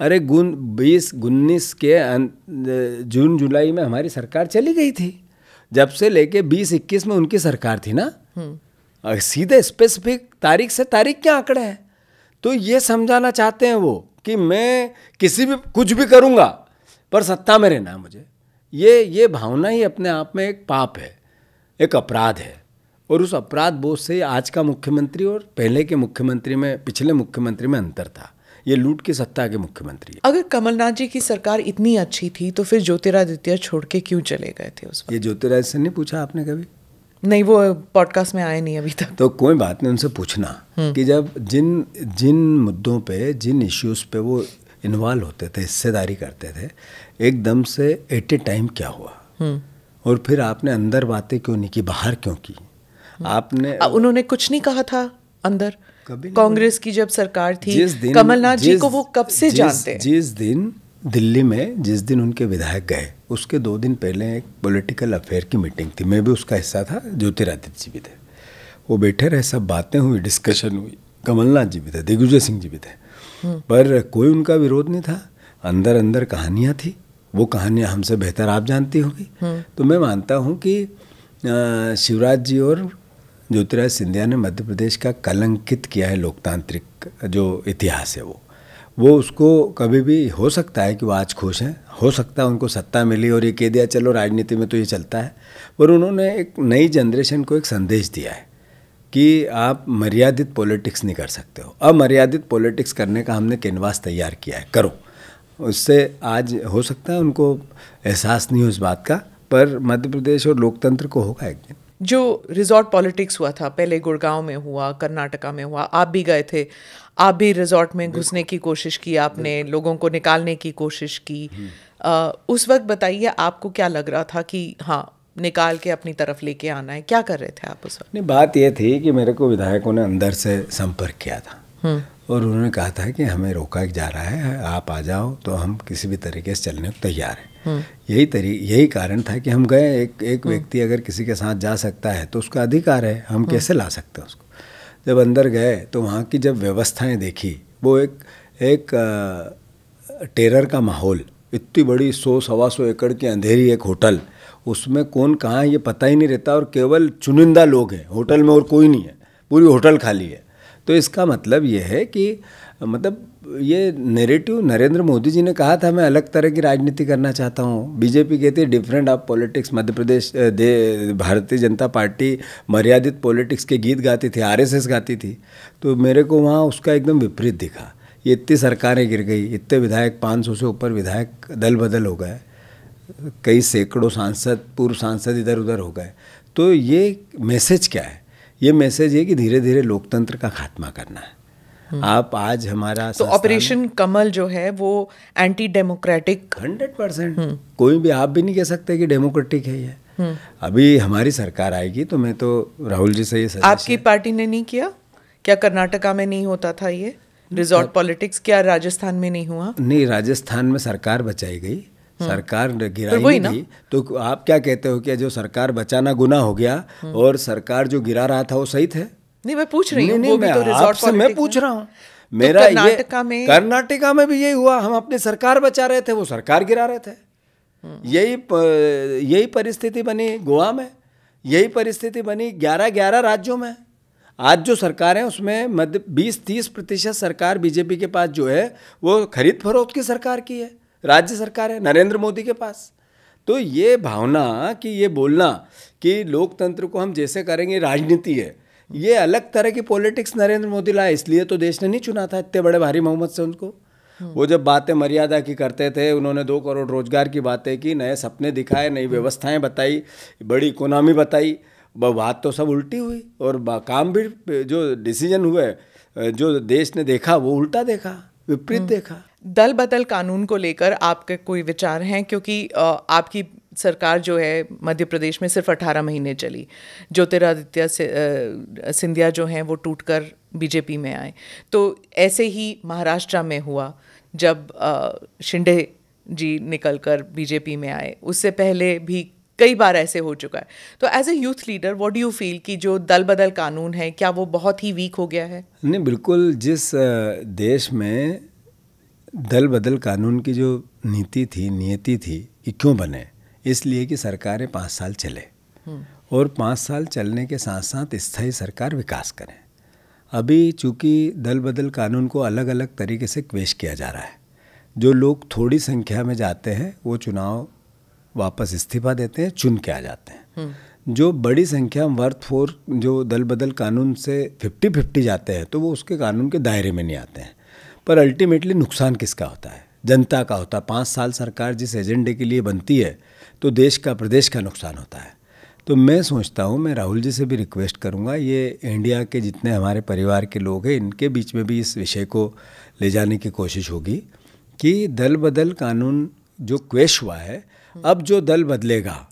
अरे गुन बीस उन्नीस के अं, जून जुलाई में हमारी सरकार चली गई थी जब से लेके बीस इक्कीस में उनकी सरकार थी ना हम्म। सीधे स्पेसिफिक तारीख से तारीख के आंकड़े हैं तो ये समझाना चाहते हैं वो कि मैं किसी भी कुछ भी करूँगा पर सत्ता में रहना है मुझे ये ये भावना ही अपने आप में एक पाप है एक अपराध है और उस अपराध बोध से आज का मुख्यमंत्री और पहले के मुख्यमंत्री में पिछले मुख्यमंत्री में अंतर था ये लूट की सत्ता के मुख्यमंत्री अगर कमलनाथ जी की सरकार इतनी अच्छी थी तो फिर ज्योतिरादित्य छोड़ के क्यों चले गए थे उस ये ज्योतिरादित्य से नहीं पूछा आपने कभी नहीं वो पॉडकास्ट में आए नहीं अभी तक तो कोई बात नहीं उनसे पूछना हम्म। कि जब जिन जिन मुद्दों पे जिन इश्यूज पे वो इन्वॉल्व होते थे हिस्सेदारी करते थे एकदम से एट ए टाइम क्या हुआ हम्म। और फिर आपने अंदर बातें क्यों नहीं की बाहर क्यों की हम्म। आपने आ, उन्होंने कुछ नहीं कहा था अंदर कांग्रेस की जब सरकार थी कमलनाथ जी को वो कब से जिस, जानते जिस दिन दिल्ली में जिस दिन उनके विधायक गए उसके दो दिन पहले एक पॉलिटिकल अफेयर की मीटिंग थी मैं भी उसका हिस्सा था ज्योतिरादित्य जी भी थे वो बैठे रहे सब बातें हुई डिस्कशन हुई कमलनाथ जी भी थे दिग्विजय सिंह जी भी थे हम्म। पर कोई उनका विरोध नहीं था अंदर अंदर कहानियाँ थी वो कहानियाँ हमसे बेहतर आप जानती होगी हम्म। तो मैं मानता हूँ कि शिवराज जी और ज्योतिराज सिंधिया ने मध्य प्रदेश का कलंकित किया है लोकतांत्रिक जो इतिहास है वो वो उसको कभी भी हो सकता है कि वो आज खुश हैं हो सकता है उनको सत्ता मिली और ये कह दिया चलो राजनीति में तो ये चलता है पर उन्होंने एक नई जनरेशन को एक संदेश दिया है कि आप मर्यादित पॉलिटिक्स नहीं कर सकते हो अमर्यादित पॉलिटिक्स करने का हमने कैनवास तैयार किया है करो उससे आज हो सकता है उनको एहसास नहीं हो इस बात का पर मध्य प्रदेश और लोकतंत्र को होगा एक दिन जो रिजॉर्ट पॉलिटिक्स हुआ था पहले गुड़गांव में हुआ कर्नाटका में हुआ आप भी गए थे आप भी रिजॉर्ट में घुसने की कोशिश की आपने लोगों को निकालने की कोशिश की आ, हम्म। उस वक्त बताइए आपको क्या लग रहा था कि हाँ निकाल के अपनी तरफ लेके आना है क्या कर रहे थे आप उस वक्त नहीं बात यह थी कि मेरे को विधायकों ने अंदर से संपर्क किया था हम्म। और उन्होंने कहा था कि हमें रोका जा रहा है आप आ जाओ तो हम किसी भी तरीके से चलने को तैयार हैं हम्म। यही तरी यही कारण था कि हम गए एक एक व्यक्ति अगर किसी के साथ जा सकता है तो उसका अधिकार है हम कैसे ला सकते हैं उसको जब अंदर गए तो वहाँ की जब व्यवस्थाएं देखी वो एक एक टेरर का माहौल इतनी बड़ी सौ सवा सौ एकड़ की अंधेरी एक होटल उसमें कौन कहाँ है ये पता ही नहीं रहता और केवल चुनिंदा लोग हैं होटल में और कोई नहीं है पूरी होटल खाली है तो इसका मतलब ये है कि मतलब ये नेरेटिव नरेंद्र मोदी जी ने कहा था मैं अलग तरह की राजनीति करना चाहता हूँ बीजेपी कहती है डिफरेंट आप पॉलिटिक्स मध्य प्रदेश दे भारतीय जनता पार्टी मर्यादित पॉलिटिक्स के गीत गाती थी आरएसएस गाती थी तो मेरे को वहाँ उसका एकदम विपरीत दिखा ये इतनी सरकारें गिर गई इतने विधायक पाँच से ऊपर विधायक दल बदल हो गए कई सैकड़ों सांसद पूर्व सांसद इधर उधर हो गए तो ये मैसेज क्या है ये मैसेज है कि धीरे धीरे लोकतंत्र का खात्मा करना है आप आज हमारा तो ऑपरेशन कमल जो है वो एंटी डेमोक्रेटिक हंड्रेड परसेंट हम्म। कोई भी आप भी नहीं कह सकते कि डेमोक्रेटिक है ये हम्म। अभी हमारी सरकार आएगी तो मैं तो राहुल जी से ये आपकी पार्टी ने नहीं किया क्या कर्नाटका में नहीं होता था ये रिजॉर्ट पॉलिटिक्स क्या राजस्थान में नहीं हुआ नहीं राजस्थान में सरकार बचाई गई हम्म। सरकार तो गिराई तो नहीं तो आप क्या कहते हो कि जो सरकार बचाना गुना हो गया और सरकार जो गिरा रहा था वो सही थे नहीं मैं पूछ रही हूँ मैं तो पूछ रहा हूँ तो मेरा तो कर्नाटका में कर्नाटका में भी यही हुआ हम अपनी सरकार बचा रहे थे वो सरकार गिरा रहे थे यही प, यही परिस्थिति बनी गोवा में यही परिस्थिति बनी ग्यारह ग्यारह राज्यों में आज जो सरकार है उसमें मध्य बीस तीस प्रतिशत सरकार बीजेपी के पास जो है वो खरीद फरोख्त की सरकार की है राज्य सरकार है नरेंद्र मोदी के पास तो ये भावना कि ये बोलना कि लोकतंत्र को हम जैसे करेंगे राजनीति है ये अलग तरह की पॉलिटिक्स नरेंद्र मोदी लाए इसलिए तो देश ने नहीं चुना था इतने बड़े भारी मोहम्मद से उनको हम्म। वो जब बातें मर्यादा की करते थे उन्होंने दो करोड़ रोजगार की बातें की नए सपने दिखाए नई हम्म। व्यवस्थाएं बताई बड़ी इकोनॉमी बताई बात तो सब उल्टी हुई और काम भी जो डिसीजन हुए जो देश ने देखा वो उल्टा देखा विपरीत हम्म। देखा दल बदल कानून को लेकर आपके कोई विचार हैं क्योंकि आपकी सरकार जो है मध्य प्रदेश में सिर्फ अठारह महीने चली ज्योतिरादित्य सिंधिया जो हैं वो टूटकर बीजेपी में आए तो ऐसे ही महाराष्ट्र में हुआ जब शिंदे जी निकल कर बीजेपी में आए उससे पहले भी कई बार ऐसे हो चुका है तो as a youth leader what do you feel कि जो दल बदल कानून है क्या वो बहुत ही वीक हो गया है नहीं बिल्कुल जिस देश में दल बदल कानून की जो नीति थी नियति थी कि क्यों बने इसलिए कि सरकारें पाँच साल चले और पाँच साल चलने के साथ साथ स्थायी सरकार विकास करें अभी चूँकि दल बदल कानून को अलग अलग तरीके से पेश किया जा रहा है जो लोग थोड़ी संख्या में जाते हैं वो चुनाव वापस इस्तीफा देते हैं चुन के आ जाते हैं हम्म। जो बड़ी संख्या में वर्थ फोर जो दल बदल कानून से फिफ्टी फिफ्टी जाते हैं तो वो उसके कानून के दायरे में नहीं आते हैं पर अल्टीमेटली नुकसान किसका होता है जनता का होता है पाँच साल सरकार जिस एजेंडे के लिए बनती है तो देश का प्रदेश का नुकसान होता है तो मैं सोचता हूँ मैं राहुल जी से भी रिक्वेस्ट करूँगा ये इंडिया के जितने हमारे परिवार के लोग हैं इनके बीच में भी इस विषय को ले जाने की कोशिश होगी कि दल बदल कानून जो क्वेश हुआ है अब जो दल बदलेगा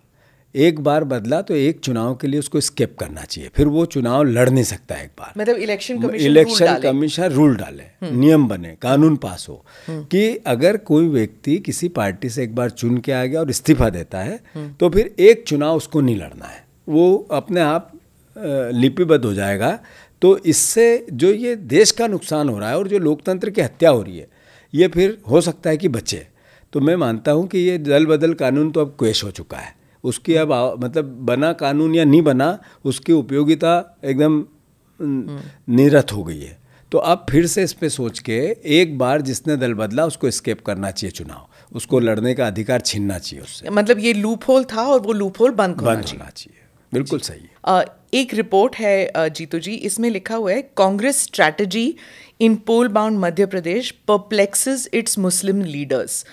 एक बार बदला तो एक चुनाव के लिए उसको स्केप करना चाहिए फिर वो चुनाव लड़ नहीं सकता एक बार मतलब इलेक्शन इलेक्शन कमीशन रूल डाले हम्म। नियम बने कानून पास हो हम्म। कि अगर कोई व्यक्ति किसी पार्टी से एक बार चुन के आ गया और इस्तीफा देता है हम्म। तो फिर एक चुनाव उसको नहीं लड़ना है वो अपने आप लिपिबद्ध हो जाएगा तो इससे जो ये देश का नुकसान हो रहा है और जो लोकतंत्र की हत्या हो रही है ये फिर हो सकता है कि बचे तो मैं मानता हूँ कि ये दल बदल कानून तो अब क्वेश हो चुका है उसकी अब मतलब बना कानून या नहीं बना उसकी उपयोगिता एकदम हम्म। निरत हो गई है तो अब फिर से इस पर सोच के एक बार जिसने दल बदला उसको स्केप करना चाहिए चुनाव उसको लड़ने का अधिकार छीनना चाहिए उससे मतलब ये लूप होल था और वो लूप होल बंद होना बंद चाहिए बिल्कुल सही है आ, एक रिपोर्ट है जीतू जी इसमें लिखा हुआ है Congress strategy in poll bound Madhya Pradesh perplexes its Muslim leaders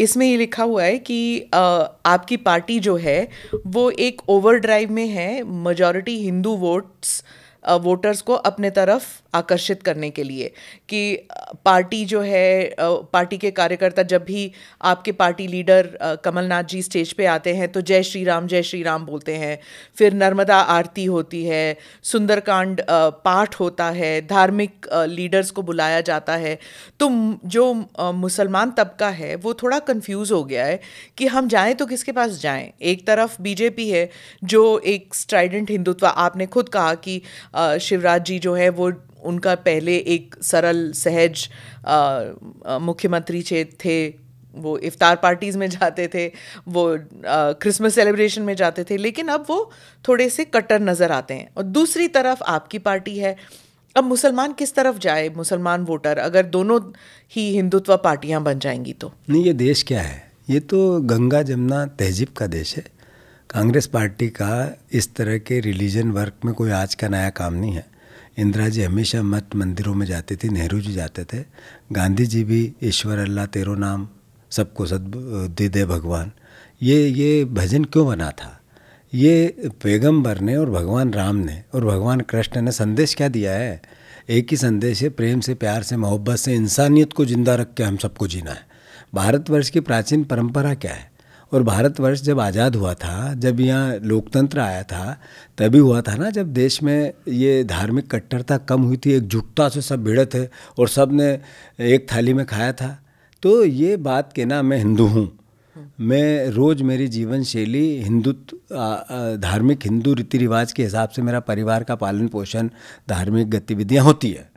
इसमें ये लिखा हुआ है कि आपकी पार्टी जो है वो एक ओवरड्राइव में है मजॉरिटी हिंदू वोट्स वोटर्स को अपने तरफ आकर्षित करने के लिए कि पार्टी जो है पार्टी के कार्यकर्ता जब भी आपके party leader Kamal Nath ji stage पे आते हैं तो जय श्री राम जय श्री राम बोलते हैं फिर नर्मदा आरती होती है सुंदरकांड पाठ होता है धार्मिक लीडर्स को बुलाया जाता है तो जो मुसलमान तबका है वो थोड़ा कंफ्यूज हो गया है कि हम जाएं तो किसके पास जाएं एक तरफ बीजेपी है जो एक स्ट्राइडेंट हिंदुत्व आपने खुद कहा कि शिवराज जी जो है वो उनका पहले एक सरल सहज मुख्यमंत्री थे वो इफ्तार पार्टीज़ में जाते थे वो क्रिसमस सेलिब्रेशन में जाते थे लेकिन अब वो थोड़े से कट्टर नज़र आते हैं और दूसरी तरफ आपकी पार्टी है अब मुसलमान किस तरफ जाए मुसलमान वोटर अगर दोनों ही हिंदुत्व पार्टियां बन जाएंगी तो नहीं ये देश क्या है ये तो गंगा जमुना तहजीब का देश है कांग्रेस पार्टी का इस तरह के रिलीजन वर्क में कोई आज का नया काम नहीं है इंदिरा जी हमेशा मत मंदिरों में जाते थे नेहरू जी जाते थे गांधी जी भी ईश्वर अल्लाह तेरो नाम सबको सद दे दे भगवान ये ये भजन क्यों बना था ये पैगंबर ने और भगवान राम ने और भगवान कृष्ण ने संदेश क्या दिया है एक ही संदेश है प्रेम से प्यार से मोहब्बत से इंसानियत को ज़िंदा रख के हम सबको जीना है भारतवर्ष की प्राचीन परंपरा क्या है और भारतवर्ष जब आज़ाद हुआ था जब यहाँ लोकतंत्र आया था तभी हुआ था ना जब देश में ये धार्मिक कट्टरता कम हुई थी एकजुटता से सब भिड़े थे और सब ने एक थाली में खाया था तो ये बात कहना मैं हिंदू हूँ मैं रोज़ मेरी जीवन शैली हिंदू धार्मिक हिंदू रीति रिवाज के हिसाब से मेरा परिवार का पालन पोषण धार्मिक गतिविधियाँ होती है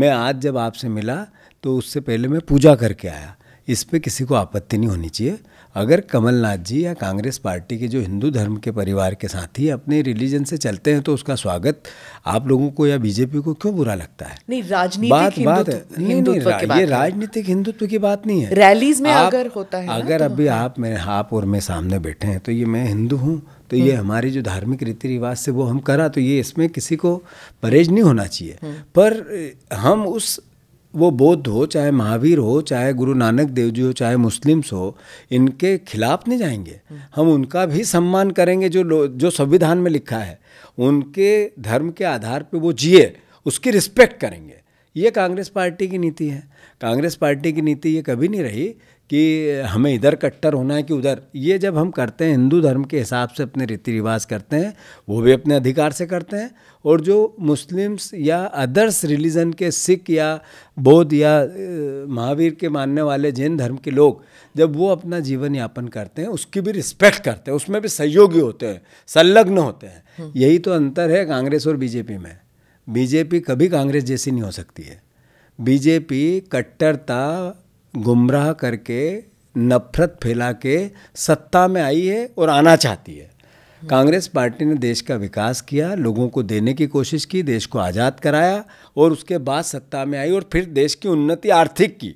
मैं आज जब आपसे मिला तो उससे पहले मैं पूजा करके आया इस पर किसी को आपत्ति नहीं होनी चाहिए अगर कमलनाथ जी या कांग्रेस पार्टी के जो हिंदू धर्म के परिवार के साथी अपने रिलीजन से चलते हैं तो उसका स्वागत आप लोगों को या बीजेपी को क्यों बुरा लगता है नहीं राजनीतिक बात बात नहीं, नहीं, रा, ये राजनीतिक हिंदुत्व की बात नहीं है रैलीज में अगर होता है अगर तो अभी आप मेरे आप और मैं सामने बैठे हैं तो ये मैं हिंदू हूँ तो ये हम्म। हमारे जो धार्मिक रीति रिवाज से वो हम करा तो ये इसमें किसी को परहेज नहीं होना चाहिए हम्म। पर हम उस वो बौद्ध हो चाहे महावीर हो चाहे गुरु नानक देव जी हो चाहे मुस्लिम्स हो इनके खिलाफ नहीं जाएंगे हम उनका भी सम्मान करेंगे जो जो संविधान में लिखा है उनके धर्म के आधार पे वो जिए उसकी रिस्पेक्ट करेंगे ये कांग्रेस पार्टी की नीति है कांग्रेस पार्टी की नीति ये कभी नहीं रही कि हमें इधर कट्टर होना है कि उधर ये जब हम करते हैं हिंदू धर्म के हिसाब से अपने रीति रिवाज करते हैं वो भी अपने अधिकार से करते हैं और जो मुस्लिम्स या अदर्स रिलीजन के सिख या बौद्ध या महावीर के मानने वाले जैन धर्म के लोग जब वो अपना जीवन यापन करते हैं उसकी भी रिस्पेक्ट करते हैं उसमें भी सहयोगी होते हैं संलग्न होते हैं हम्म। यही तो अंतर है कांग्रेस और बीजेपी में बीजेपी कभी कांग्रेस जैसी नहीं हो सकती है बीजेपी कट्टरता गुमराह करके नफरत फैला के सत्ता में आई है और आना चाहती है कांग्रेस पार्टी ने देश का विकास किया लोगों को देने की कोशिश की देश को आज़ाद कराया और उसके बाद सत्ता में आई और फिर देश की उन्नति आर्थिक की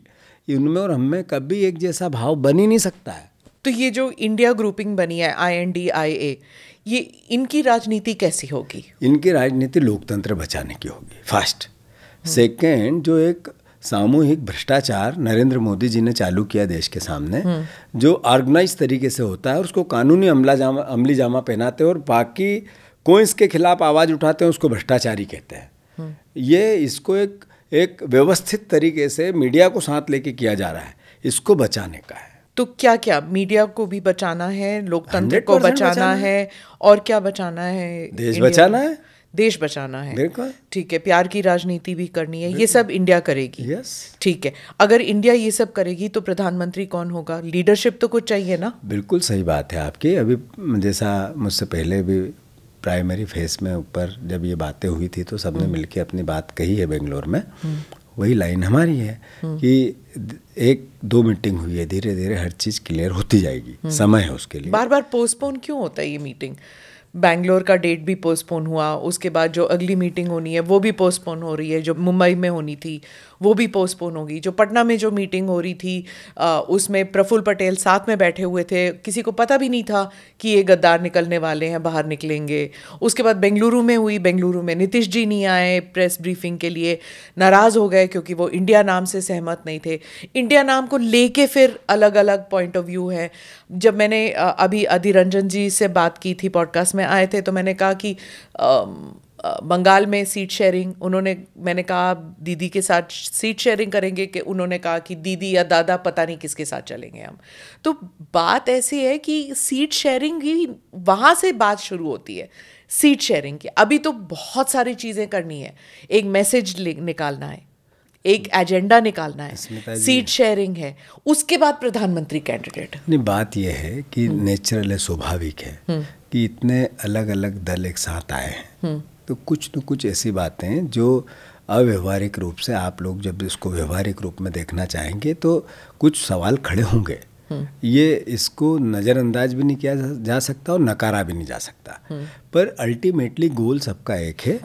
इनमें और हमें कभी एक जैसा भाव बन ही नहीं सकता है तो ये जो इंडिया ग्रुपिंग बनी है आई एन डी आई ए ये इनकी राजनीति कैसी होगी इनकी राजनीति लोकतंत्र बचाने की होगी फर्स्ट सेकेंड जो एक सामूहिक भ्रष्टाचार नरेंद्र मोदी जी ने चालू किया देश के सामने जो ऑर्गेनाइज तरीके से होता है और उसको कानूनी अमला जामा अमली जामा पहनाते हैं और बाकी कोई इसके खिलाफ आवाज़ उठाते हैं उसको भ्रष्टाचारी कहते हैं ये इसको एक एक व्यवस्थित तरीके से मीडिया को साथ लेके किया जा रहा है इसको बचाने का है तो क्या क्या मीडिया को भी बचाना है लोकतंत्र को बचाना, बचाना है और क्या बचाना है देश बचाना है देश बचाना है ठीक है प्यार की राजनीति भी करनी है ये सब इंडिया करेगी ठीक है अगर इंडिया ये सब करेगी तो प्रधानमंत्री कौन होगा लीडरशिप तो कुछ चाहिए ना बिल्कुल सही बात है आपकी अभी जैसा मुझसे पहले भी प्राइमरी फेस में ऊपर जब ये बातें हुई थी तो सबने हम्म। मिलकर अपनी बात कही है बेंगलोर में हम्म। वही लाइन हमारी है हम्म। कि एक दो मीटिंग हुई है धीरे धीरे हर चीज़ क्लियर होती जाएगी समय है उसके लिए बार बार पोस्टपोन क्यों होता है ये मीटिंग बैंगलोर का डेट भी पोस्टपोन हुआ उसके बाद जो अगली मीटिंग होनी है वो भी पोस्टपोन हो रही है जो मुंबई में होनी थी वो भी पोस्टपोन होगी जो पटना में जो मीटिंग हो रही थी आ, उसमें प्रफुल्ल पटेल साथ में बैठे हुए थे किसी को पता भी नहीं था कि ये गद्दार निकलने वाले हैं बाहर निकलेंगे उसके बाद बेंगलुरु में हुई बेंगलुरु में नीतीश जी नहीं आए प्रेस ब्रीफिंग के लिए नाराज़ हो गए क्योंकि वो इंडिया नाम से सहमत नहीं थे इंडिया नाम को लेके फिर अलग अलग पॉइंट ऑफ व्यू है जब मैंने अभी रंजन जी से बात की थी पॉडकास्ट में में आए थे तो मैंने कहा कि बंगाल में सीट शेयरिंग उन्होंने मैंने कहा दीदी के साथ सीट शेयरिंग करेंगे कि उन्होंने कहा कि दीदी या दादा पता नहीं किसके साथ चलेंगे हम तो बात ऐसी है कि सीट शेयरिंग ही वहाँ से बात शुरू होती है सीट शेयरिंग की अभी तो बहुत सारी चीज़ें करनी है एक मैसेज निकालना है एक एजेंडा निकालना है सीट शेयरिंग है उसके बाद प्रधानमंत्री कैंडिडेट नहीं बात यह है कि नेचुरल हम्म। है स्वाभाविक है हम्म। कि इतने अलग अलग दल एक साथ आए हैं हम्म। तो कुछ न कुछ ऐसी बातें जो अव्यवहारिक रूप से आप लोग जब इसको व्यवहारिक रूप में देखना चाहेंगे तो कुछ सवाल खड़े होंगे हम्म। ये इसको नज़रअंदाज भी नहीं किया जा सकता और नकारा भी नहीं जा सकता हम्म। पर अल्टीमेटली गोल सबका एक है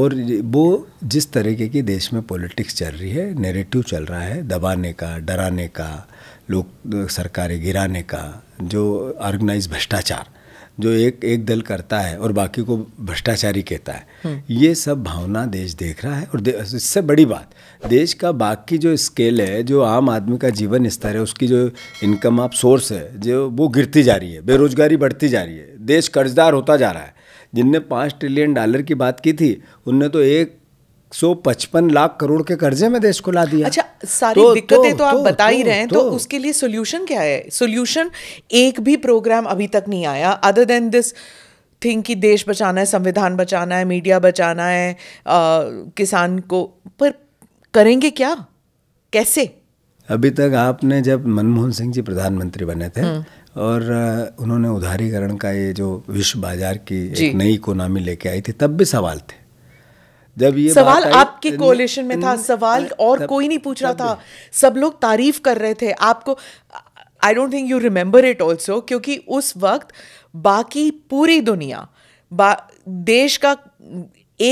और वो जिस तरीके की देश में पॉलिटिक्स चल रही है नेरेटिव चल रहा है दबाने का डराने का लोग सरकारें गिराने का जो ऑर्गेनाइज भ्रष्टाचार जो एक एक दल करता है और बाकी को भ्रष्टाचारी कहता है हम्म। ये सब भावना देश देख रहा है और इससे बड़ी बात देश का बाकी जो स्केल है जो आम आदमी का जीवन स्तर है उसकी जो इनकम आप सोर्स है जो वो गिरती जा रही है बेरोजगारी बढ़ती जा रही है देश कर्जदार होता जा रहा है जिनने पाँच ट्रिलियन डॉलर की बात की थी उनने तो एक 155 लाख करोड़ के कर्जे में देश को ला दिया अच्छा सारी तो, दिक्कतें तो, तो आप तो, बता तो, ही रहे हैं तो, तो उसके लिए सोल्यूशन क्या है सोल्यूशन एक भी प्रोग्राम अभी तक नहीं आया अदर देन दिस थिंग कि देश बचाना है संविधान बचाना है मीडिया बचाना है आ, किसान को पर करेंगे क्या कैसे अभी तक आपने जब मनमोहन सिंह जी प्रधानमंत्री बने थे हम्म। और उन्होंने उदारीकरण का ये जो विश्व बाजार की एक नई इकोनॉमी लेके आई थी तब भी सवाल थे जब ये सवाल आपके कोलेशन में था सवाल और कोई नहीं पूछ रहा था सब लोग तारीफ कर रहे थे आपको I don't think you remember it also क्योंकि उस वक्त बाकी पूरी दुनिया बा, देश का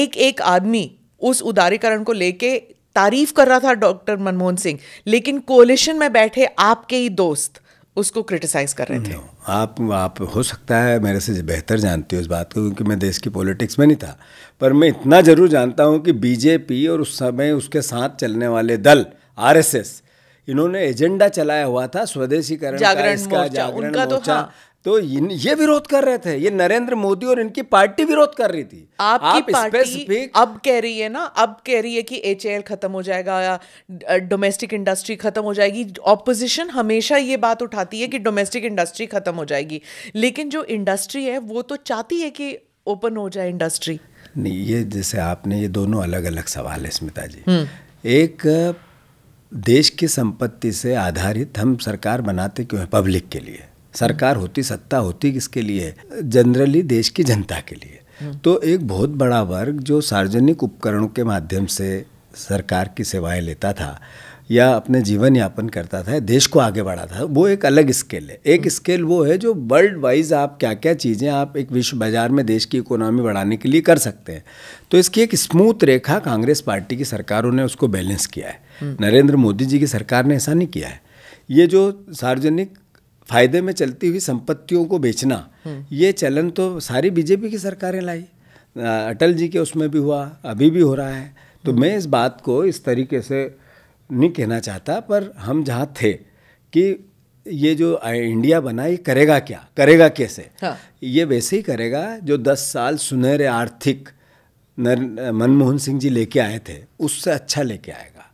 एक एक आदमी उस उदारीकरण को लेके तारीफ कर रहा था डॉक्टर मनमोहन सिंह लेकिन कोलिशन में बैठे आपके ही दोस्त उसको क्रिटिसाइज कर रहे थे आप आप हो सकता है मेरे से बेहतर जानते हो इस बात को क्योंकि मैं देश की पॉलिटिक्स में नहीं था पर मैं इतना ज़रूर जानता हूँ कि बीजेपी और उस समय उसके साथ चलने वाले दल आर इन्होंने एजेंडा चलाया हुआ था स्वदेशीकरण जागरण का, इसका जागरण उनका तो हाँ, तो ये विरोध कर रहे थे ये नरेंद्र मोदी और इनकी पार्टी विरोध कर रही थी आपकी आप स्पेसिफिक अब कह रही है ना अब कह रही है कि एच खत्म हो जाएगा या डोमेस्टिक इंडस्ट्री खत्म हो जाएगी ऑपोजिशन हमेशा ये बात उठाती है कि डोमेस्टिक इंडस्ट्री खत्म हो जाएगी लेकिन जो इंडस्ट्री है वो तो चाहती है कि ओपन हो जाए इंडस्ट्री नहीं ये जैसे आपने ये दोनों अलग अलग सवाल है स्मिता जी हम्म। एक देश की संपत्ति से आधारित हम सरकार बनाते क्यों है पब्लिक के लिए सरकार होती सत्ता होती किसके लिए जनरली देश की जनता के लिए तो एक बहुत बड़ा वर्ग जो सार्वजनिक उपकरणों के माध्यम से सरकार की सेवाएं लेता था या अपने जीवन यापन करता था देश को आगे बढ़ाता था वो एक अलग स्केल है एक स्केल वो है जो वर्ल्ड वाइज आप क्या क्या चीज़ें आप एक विश्व बाजार में देश की इकोनॉमी बढ़ाने के लिए कर सकते हैं तो इसकी एक स्मूथ रेखा कांग्रेस पार्टी की सरकारों ने उसको बैलेंस किया है हम्म। नरेंद्र मोदी जी की सरकार ने ऐसा नहीं किया है ये जो सार्वजनिक फायदे में चलती हुई संपत्तियों को बेचना ये चलन तो सारी बीजेपी की सरकारें लाई अटल जी के उसमें भी हुआ अभी भी हो रहा है तो मैं इस बात को इस तरीके से नहीं कहना चाहता पर हम जहाँ थे कि ये जो इंडिया बना ये करेगा क्या करेगा कैसे हाँ। ये वैसे ही करेगा जो दस साल सुनहरे आर्थिक मनमोहन सिंह जी लेके आए थे उससे अच्छा लेके आएगा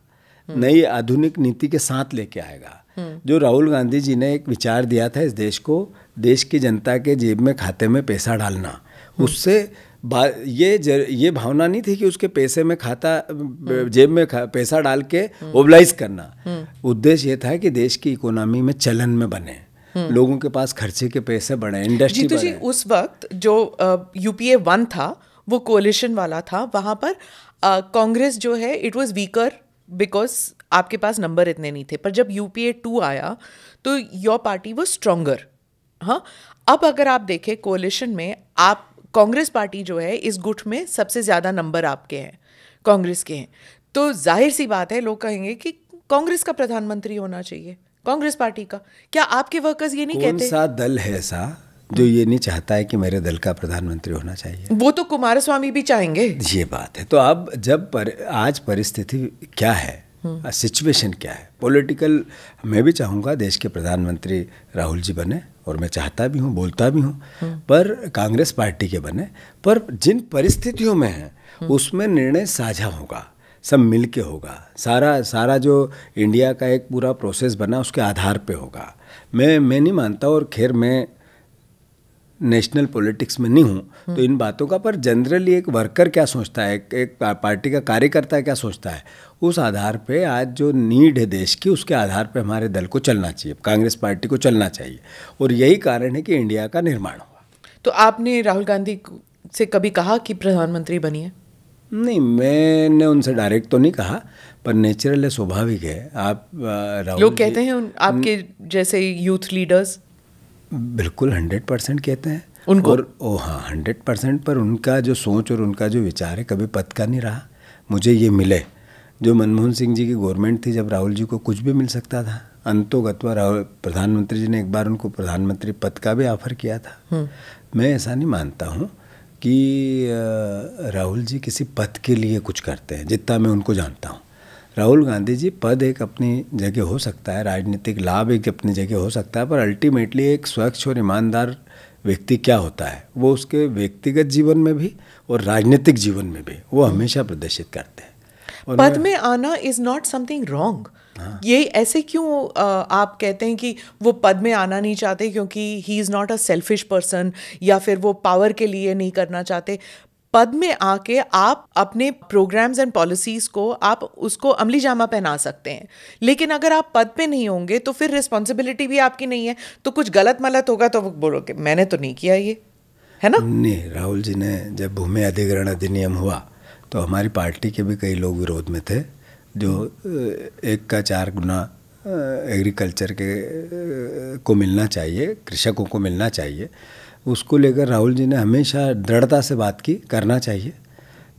हम्म। नई आधुनिक नीति के साथ लेके आएगा जो राहुल गांधी जी ने एक विचार दिया था इस देश को देश की जनता के जेब में खाते में पैसा डालना हम्म। उससे ये जर, ये भावना नहीं थी कि उसके पैसे में खाता हम्म। जेब में खा, पैसा डाल के मोबलाइज हम्म। करना उद्देश्य ये था कि देश की इकोनॉमी में चलन में बने लोगों के पास खर्चे के पैसे बढ़े इंडस्ट्री जी, जी उस वक्त जो यूपीए वन था वो कोलिशन वाला था वहाँ पर कांग्रेस जो है इट वॉज वीकर बिकॉज आपके पास नंबर इतने नहीं थे पर जब यू पी ए टू आया तो योर पार्टी वो स्ट्रोंगर हाँ अब अगर आप देखें कोलिशन में आप कांग्रेस पार्टी जो है इस गुट में सबसे ज़्यादा नंबर आपके हैं कांग्रेस के हैं तो जाहिर सी बात है लोग कहेंगे कि कांग्रेस का प्रधानमंत्री होना चाहिए कांग्रेस पार्टी का क्या आपके वर्कर्स ये नहीं कहते सा दल है ऐसा जो ये नहीं चाहता है कि मेरे दल का प्रधानमंत्री होना चाहिए वो तो कुमार स्वामी भी चाहेंगे ये बात है तो अब जब पर, आज परिस्थिति क्या है सिचुएशन क्या है पॉलिटिकल मैं भी चाहूँगा देश के प्रधानमंत्री राहुल जी बने और मैं चाहता भी हूँ बोलता भी हूँ हम्म। पर कांग्रेस पार्टी के बने पर जिन परिस्थितियों में हैं हम्म। उसमें निर्णय साझा होगा सब मिल के होगा सारा सारा जो इंडिया का एक पूरा प्रोसेस बना उसके आधार पे होगा मैं मैं नहीं मानता और खैर मैं नेशनल पॉलिटिक्स में नहीं हूँ तो इन बातों का पर जनरली एक वर्कर क्या सोचता है एक पार्टी का कार्यकर्ता क्या सोचता है उस आधार पे आज जो नीड है देश की उसके आधार पे हमारे दल को चलना चाहिए कांग्रेस पार्टी को चलना चाहिए और यही कारण है कि इंडिया का निर्माण हुआ तो आपने राहुल गांधी से कभी कहा कि प्रधानमंत्री बनिए नहीं मैंने उनसे डायरेक्ट तो नहीं कहा पर नेचुरल है स्वाभाविक है आप राहुल लोग कहते हैं आपके जैसे यूथ लीडर्स बिल्कुल हंड्रेड परसेंट कहते हैं उनको और ओ हाँ हंड्रेड परसेंट पर उनका जो सोच और उनका जो विचार है कभी पद का नहीं रहा मुझे ये मिले जो मनमोहन सिंह जी की गवर्नमेंट थी जब राहुल जी को कुछ भी मिल सकता था अंतोगत्वा राहुल प्रधानमंत्री जी ने एक बार उनको प्रधानमंत्री पद का भी ऑफर किया था हम्म। मैं ऐसा नहीं मानता हूँ कि राहुल जी किसी पद के लिए कुछ करते हैं जितना मैं उनको जानता हूँ राहुल गांधी जी पद एक अपनी जगह हो सकता है राजनीतिक लाभ एक अपनी जगह हो सकता है पर अल्टीमेटली एक स्वच्छ और ईमानदार व्यक्ति क्या होता है वो उसके व्यक्तिगत जीवन में भी और राजनीतिक जीवन में भी वो हमेशा प्रदर्शित करते हैं पद में आना इज नॉट समथिंग रॉन्ग ये ऐसे क्यों आप कहते हैं कि वो पद में आना नहीं चाहते क्योंकि he is not a selfish person या फिर वो पावर के लिए नहीं करना चाहते पद में आके आप अपने प्रोग्राम्स एंड पॉलिसीज को आप उसको अमली जामा पहना सकते हैं लेकिन अगर आप पद पे नहीं होंगे तो फिर रिस्पॉन्सिबिलिटी भी आपकी नहीं है तो कुछ गलत मलत होगा तो बोलोगे मैंने तो नहीं किया ये है ना नहीं राहुल जी ने जब भूमि अधिग्रहण अधिनियम हुआ तो हमारी पार्टी के भी कई लोग विरोध में थे जो एक का चार गुना एग्रीकल्चर के को मिलना चाहिए कृषकों को मिलना चाहिए उसको लेकर राहुल जी ने हमेशा दृढ़ता से बात की करना चाहिए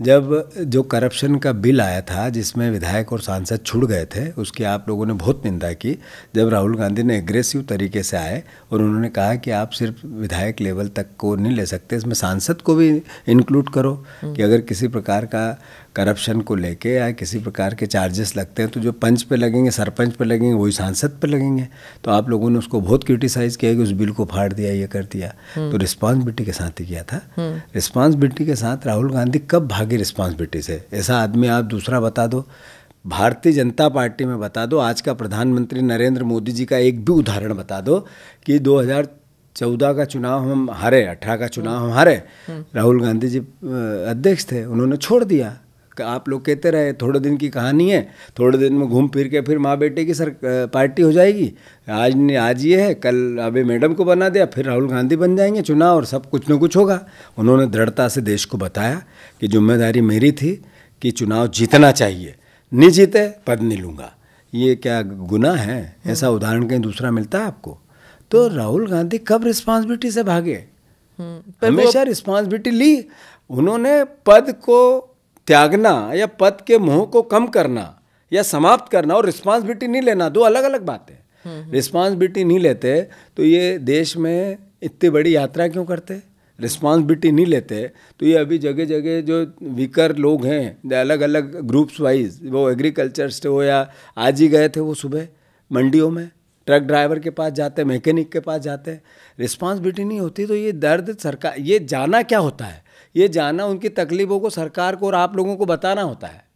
जब जो करप्शन का बिल आया था जिसमें विधायक और सांसद छुड़ गए थे उसकी आप लोगों ने बहुत निंदा की जब राहुल गांधी ने एग्रेसिव तरीके से आए और उन्होंने कहा कि आप सिर्फ विधायक लेवल तक को नहीं ले सकते इसमें सांसद को भी इंक्लूड करो कि अगर किसी प्रकार का करप्शन को लेके या किसी प्रकार के चार्जेस लगते हैं तो जो पंच पे लगेंगे सरपंच पे लगेंगे वही सांसद पे लगेंगे तो आप लोगों ने उसको बहुत क्रिटिसाइज़ किया कि उस बिल को फाड़ दिया ये कर दिया हम्म। तो रिस्पॉन्सिबिलिटी के साथ ही किया था रिस्पॉन्सिबिलिटी हम्म। के साथ राहुल गांधी कब भागे रिस्पॉन्सिबिलिटी से ऐसा आदमी आप दूसरा बता दो भारतीय जनता पार्टी में बता दो आज का प्रधानमंत्री नरेंद्र मोदी जी का एक भी उदाहरण बता दो कि दो चौदह का चुनाव हम हारे अठारह का चुनाव हम हारे हम्म। राहुल गांधी जी अध्यक्ष थे उन्होंने छोड़ दिया आप लोग कहते रहे थोड़े दिन की कहानी है थोड़े दिन में घूम फिर के फिर माँ बेटे की सर पार्टी हो जाएगी आज ने आज ये है कल अभी मैडम को बना दिया फिर राहुल गांधी बन जाएंगे चुनाव और सब कुछ न कुछ होगा उन्होंने दृढ़ता से देश को बताया कि जिम्मेदारी मेरी थी कि चुनाव जीतना चाहिए नहीं जीते पद नहीं लूँगा ये क्या गुना है हाँ। ऐसा उदाहरण कहीं दूसरा मिलता है आपको तो राहुल गांधी कब रिस्पॉन्सिबिलिटी से भागे हम्म, हमेशा रिस्पॉन्सिबिलिटी ली उन्होंने पद को त्यागना या पद के मोह को कम करना या समाप्त करना और रिस्पॉन्सिबिलिटी नहीं लेना दो अलग अलग बातें हैं रिस्पॉन्सिबिलिटी नहीं लेते तो ये देश में इतनी बड़ी यात्रा क्यों करते रिस्पॉन्सिबिलिटी नहीं लेते तो ये अभी जगह जगह जो वीकर लोग हैं अलग अलग ग्रुप्स वाइज वो एग्रीकल्चर से हो या आज ही गए थे वो सुबह मंडियों में ट्रक ड्राइवर के पास जाते मैकेनिक के पास जाते रिस्पॉन्सिबिलिटी नहीं होती तो ये दर्द सरकार ये जाना क्या होता है ये जानना उनकी तकलीफ़ों को सरकार को और आप लोगों को बताना होता है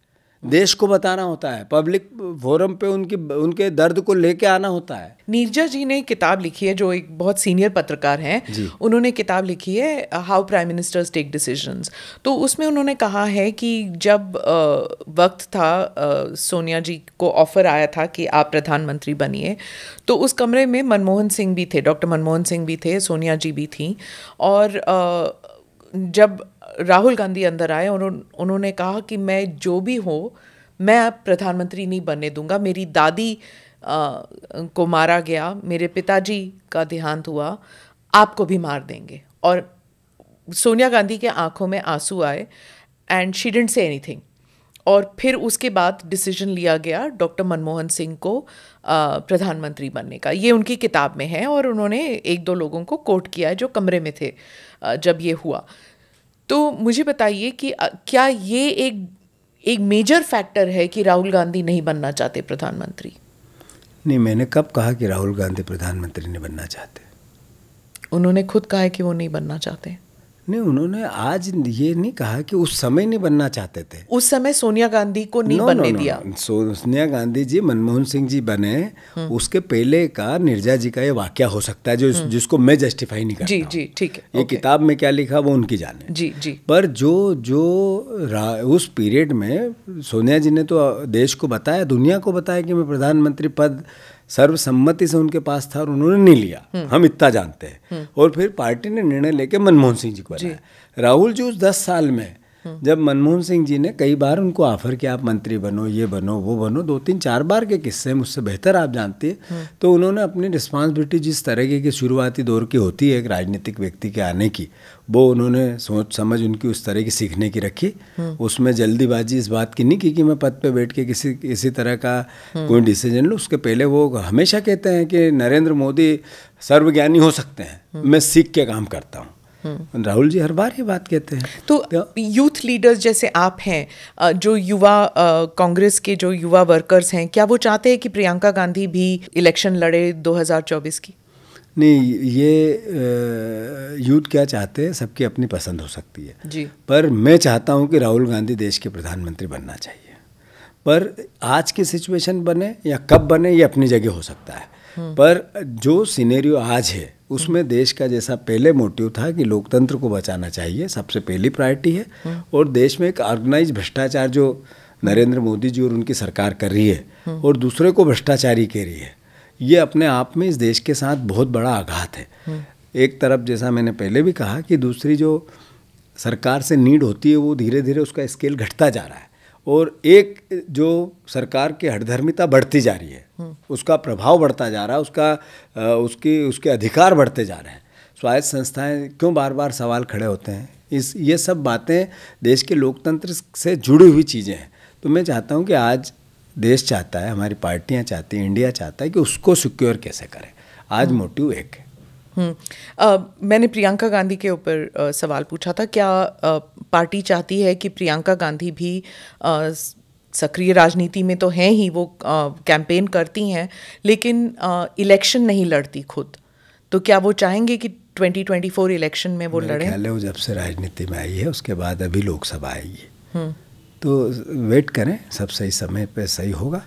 देश को बताना होता है पब्लिक फोरम पे उनकी उनके दर्द को लेके आना होता है नीरजा जी ने किताब लिखी है जो एक बहुत सीनियर पत्रकार हैं उन्होंने किताब लिखी है how prime ministers take decisions तो उसमें उन्होंने कहा है कि जब आ, वक्त था आ, सोनिया जी को ऑफर आया था कि आप प्रधानमंत्री बनिए तो उस कमरे में मनमोहन सिंह भी थे डॉक्टर मनमोहन सिंह भी थे सोनिया जी भी थी और आ, जब राहुल गांधी अंदर आए उन्होंने उन्होंने कहा कि मैं जो भी हो मैं अब प्रधानमंत्री नहीं बनने दूंगा मेरी दादी आ, को मारा गया मेरे पिताजी का देहांत हुआ आपको भी मार देंगे और सोनिया गांधी के आंखों में आंसू आए and she didn't say anything और फिर उसके बाद डिसीजन लिया गया डॉक्टर मनमोहन सिंह को प्रधानमंत्री बनने का ये उनकी किताब में है और उन्होंने एक दो लोगों को कोट किया है जो कमरे में थे जब ये हुआ तो मुझे बताइए कि क्या ये एक एक मेजर फैक्टर है कि राहुल गांधी नहीं बनना चाहते प्रधानमंत्री नहीं मैंने कब कहा कि राहुल गांधी प्रधानमंत्री नहीं बनना चाहते उन्होंने खुद कहा है कि वो नहीं बनना चाहते नहीं उन्होंने आज ये नहीं कहा कि उस समय नहीं बनना चाहते थे उस समय सोनिया गांधी को नहीं no, बनने no, no. दिया सोनिया गांधी जी मनमोहन सिंह जी बने हम्म। उसके पहले का निर्जा जी का ये वाक्य हो सकता है जो हम्म। जिसको मैं जस्टिफाई नहीं करता जी जी ठीक है ये किताब में क्या लिखा वो उनकी जाने जी जी पर जो जो उस पीरियड में सोनिया जी ने तो देश को बताया दुनिया को बताया कि मैं प्रधानमंत्री पद सर्वसम्मति से उनके पास था और उन्होंने नहीं लिया हम्म। हम इतना जानते हैं हम्म। और फिर पार्टी ने निर्णय लेके मनमोहन सिंह जी को राहुल जी उस दस साल में जब मनमोहन सिंह जी ने कई बार उनको ऑफर किया आप मंत्री बनो ये बनो वो बनो दो तीन चार बार के किस्से मुझसे बेहतर आप जानते हैं हम्म। तो उन्होंने अपनी रिस्पॉन्सिबिलिटी जिस तरह की शुरुआती दौर की होती है एक राजनीतिक व्यक्ति के आने की वो उन्होंने सोच समझ उनकी उस तरह की सीखने की रखी हम्म। उसमें जल्दीबाजी इस बात की नहीं की कि मैं पद पे बैठ के किसी किसी तरह का हम्म। कोई डिसीजन लूँ उसके पहले वो हमेशा कहते हैं कि नरेंद्र मोदी सर्वज्ञानी हो सकते हैं मैं सीख के काम करता हूँ हम्म। राहुल जी हर बार ये बात कहते हैं तो यूथ लीडर्स जैसे आप हैं जो युवा कांग्रेस के जो युवा वर्कर्स हैं क्या वो चाहते हैं कि प्रियंका गांधी भी इलेक्शन लड़े 2024 की नहीं ये यूथ क्या चाहते हैं सबकी अपनी पसंद हो सकती है जी पर मैं चाहता हूँ कि राहुल गांधी देश के प्रधानमंत्री बनना चाहिए पर आज की सिचुएशन बने या कब बने ये अपनी जगह हो सकता है हम्म। पर जो सिनेरियो आज है उसमें देश का जैसा पहले मोटिव था कि लोकतंत्र को बचाना चाहिए सबसे पहली प्रायोरिटी है और देश में एक ऑर्गेनाइज भ्रष्टाचार जो नरेंद्र मोदी जी और उनकी सरकार कर रही है और दूसरे को भ्रष्टाचारी कह रही है ये अपने आप में इस देश के साथ बहुत बड़ा आघात है एक तरफ जैसा मैंने पहले भी कहा कि दूसरी जो सरकार से नीड होती है वो धीरे धीरे उसका स्केल घटता जा रहा है और एक जो सरकार की हठधर्मिता बढ़ती जा रही है हम्म। उसका प्रभाव बढ़ता जा रहा है उसका उसकी उसके अधिकार बढ़ते जा रहे हैं स्वायत्त संस्थाएं क्यों बार बार सवाल खड़े होते हैं इस ये सब बातें देश के लोकतंत्र से जुड़ी हुई चीज़ें हैं तो मैं चाहता हूँ कि आज देश चाहता है हमारी पार्टियाँ चाहती हैं इंडिया चाहता है कि उसको सिक्योर कैसे करें आज मोटिव हम्म। एक है आ, हम्म। मैंने प्रियंका गांधी के ऊपर सवाल पूछा था क्या पार्टी चाहती है कि प्रियंका गांधी भी सक्रिय राजनीति में तो हैं ही वो कैंपेन करती हैं लेकिन इलेक्शन नहीं लड़ती खुद तो क्या वो चाहेंगे कि 2024 इलेक्शन में वो लड़े पहले वो जब से राजनीति में आई है उसके बाद अभी लोकसभा आएगी हम्म। तो वेट करें सब सही समय पे सही होगा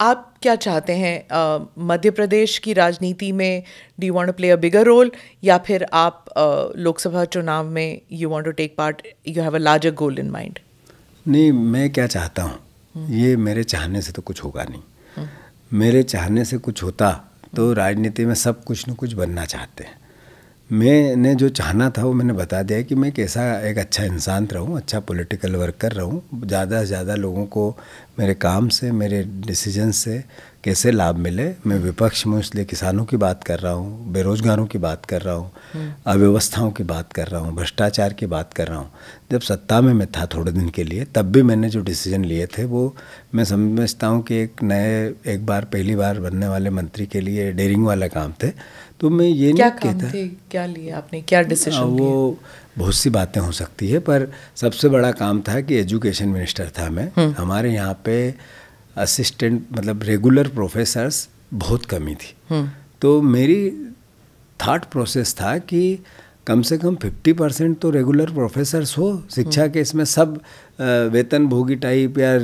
आप क्या चाहते हैं मध्य प्रदेश की राजनीति में do want to play a bigger role या फिर आप लोकसभा चुनाव में you want to take part you have a larger goal in mind नहीं मैं क्या चाहता हूँ हम्म। ये मेरे चाहने से तो कुछ होगा नहीं हम्म। मेरे चाहने से कुछ होता तो राजनीति में सब कुछ न कुछ बनना चाहते हैं मैंने जो चाहना था वो मैंने बता दिया कि मैं कैसा एक अच्छा इंसान रहूँ अच्छा पॉलिटिकल वर्कर रहूँ ज़्यादा से ज़्यादा लोगों को मेरे काम से मेरे डिसीजन से कैसे लाभ मिले मैं विपक्ष में इसलिए किसानों की बात कर रहा हूँ बेरोजगारों की बात कर रहा हूँ हम्म। अव्यवस्थाओं की बात कर रहा हूँ भ्रष्टाचार की बात कर रहा हूँ जब सत्ता में मैं था थोड़े दिन के लिए तब भी मैंने जो डिसीजन लिए थे वो मैं समझता हूँ कि एक नए एक बार पहली बार बनने वाले मंत्री के लिए डेयरिंग वाला काम थे तो मैं ये क्या नहीं कहता क्या लिया आपने क्या डिसीजन हाँ, वो बहुत सी बातें हो सकती है पर सबसे बड़ा काम था कि एजुकेशन मिनिस्टर था मैं हम्म। हमारे यहाँ पे असिस्टेंट मतलब रेगुलर प्रोफेसर्स बहुत कमी थी हम्म। तो मेरी थाट प्रोसेस था कि कम से कम फिफ्टी परसेंट तो रेगुलर प्रोफेसर्स हो शिक्षा हम्म। के इसमें सब वेतन भोगी टाइप या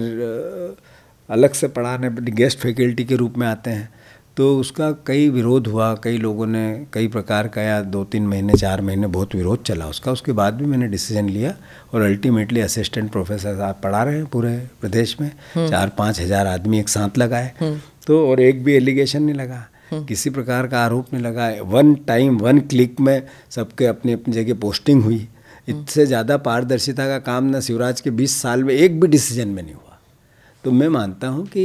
अलग से पढ़ाने गेस्ट फैकल्टी के रूप में आते हैं तो उसका कई विरोध हुआ कई लोगों ने कई प्रकार का या दो तीन महीने चार महीने बहुत विरोध चला उसका उसके बाद भी मैंने डिसीजन लिया और अल्टीमेटली असिस्टेंट प्रोफेसर साहब पढ़ा रहे हैं पूरे प्रदेश में हम्म। चार पाँच हज़ार आदमी एक साथ लगाए हम्म। तो और एक भी एलिगेशन नहीं लगा हम्म। किसी प्रकार का आरोप नहीं लगा वन टाइम वन क्लिक में सबके अपनी अपनी जगह पोस्टिंग हुई इससे ज़्यादा पारदर्शिता का काम ना शिवराज के बीस साल में एक भी डिसीजन में नहीं हुआ तो मैं मानता हूँ कि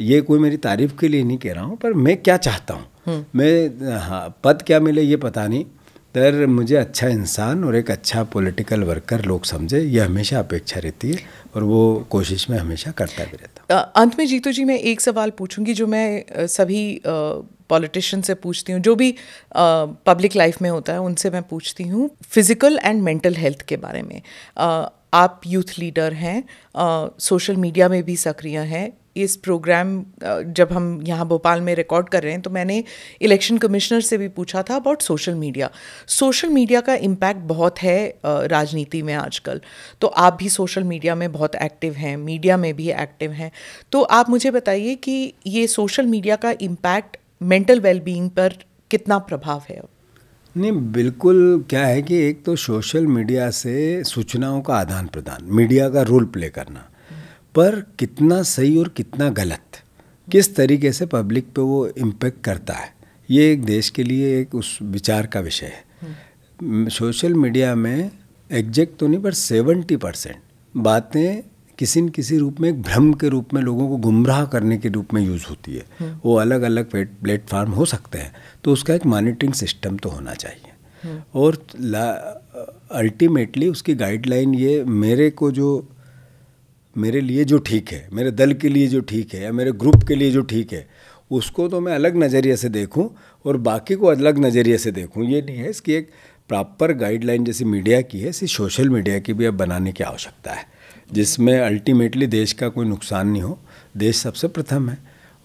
ये कोई मेरी तारीफ के लिए नहीं कह रहा हूँ पर मैं क्या चाहता हूँ हम्म। मैं हाँ पद क्या मिले ये पता नहीं पर मुझे अच्छा इंसान और एक अच्छा पॉलिटिकल वर्कर लोग समझे ये हमेशा अपेक्षा रहती है और वो कोशिश में हमेशा करता भी रहता अंत में जीतू जी मैं एक सवाल पूछूंगी जो मैं सभी पॉलिटिशियन से पूछती हूँ जो भी पब्लिक लाइफ में होता है उनसे मैं पूछती हूँ फिज़िकल एंड मेंटल हेल्थ के बारे में आ, आप यूथ लीडर हैं सोशल मीडिया में भी सक्रिय हैं इस प्रोग्राम जब हम यहाँ भोपाल में रिकॉर्ड कर रहे हैं तो मैंने इलेक्शन कमिश्नर से भी पूछा था about social media social media का इम्पैक्ट बहुत है राजनीति में आजकल तो आप भी सोशल मीडिया में बहुत एक्टिव हैं मीडिया में भी एक्टिव हैं तो आप मुझे बताइए कि ये सोशल मीडिया का इम्पैक्ट मेंटल वेलबींग पर कितना प्रभाव है नहीं बिल्कुल क्या है कि एक तो सोशल मीडिया से सूचनाओं का आदान प्रदान मीडिया का रोल प्ले करना पर कितना सही और कितना गलत किस तरीके से पब्लिक पे वो इम्पेक्ट करता है ये एक देश के लिए एक उस विचार का विषय है सोशल मीडिया में एग्जैक्ट तो नहीं पर सेवेंटी परसेंट बातें किसी न किसी रूप में एक भ्रम के रूप में लोगों को गुमराह करने के रूप में यूज़ होती है हम्म। वो अलग अलग प्लेटफार्म हो सकते हैं तो उसका एक मॉनिटरिंग सिस्टम तो होना चाहिए हम्म। और अल्टीमेटली उसकी गाइडलाइन ये मेरे को जो मेरे लिए जो ठीक है मेरे दल के लिए जो ठीक है या मेरे ग्रुप के लिए जो ठीक है उसको तो मैं अलग नज़रिए से देखूं और बाकी को अलग नज़रिए से देखूं ये नहीं है इसकी एक प्रॉपर गाइडलाइन जैसे मीडिया की है इसी सोशल मीडिया की भी अब बनाने की आवश्यकता है जिसमें अल्टीमेटली देश का कोई नुकसान नहीं हो देश सबसे प्रथम है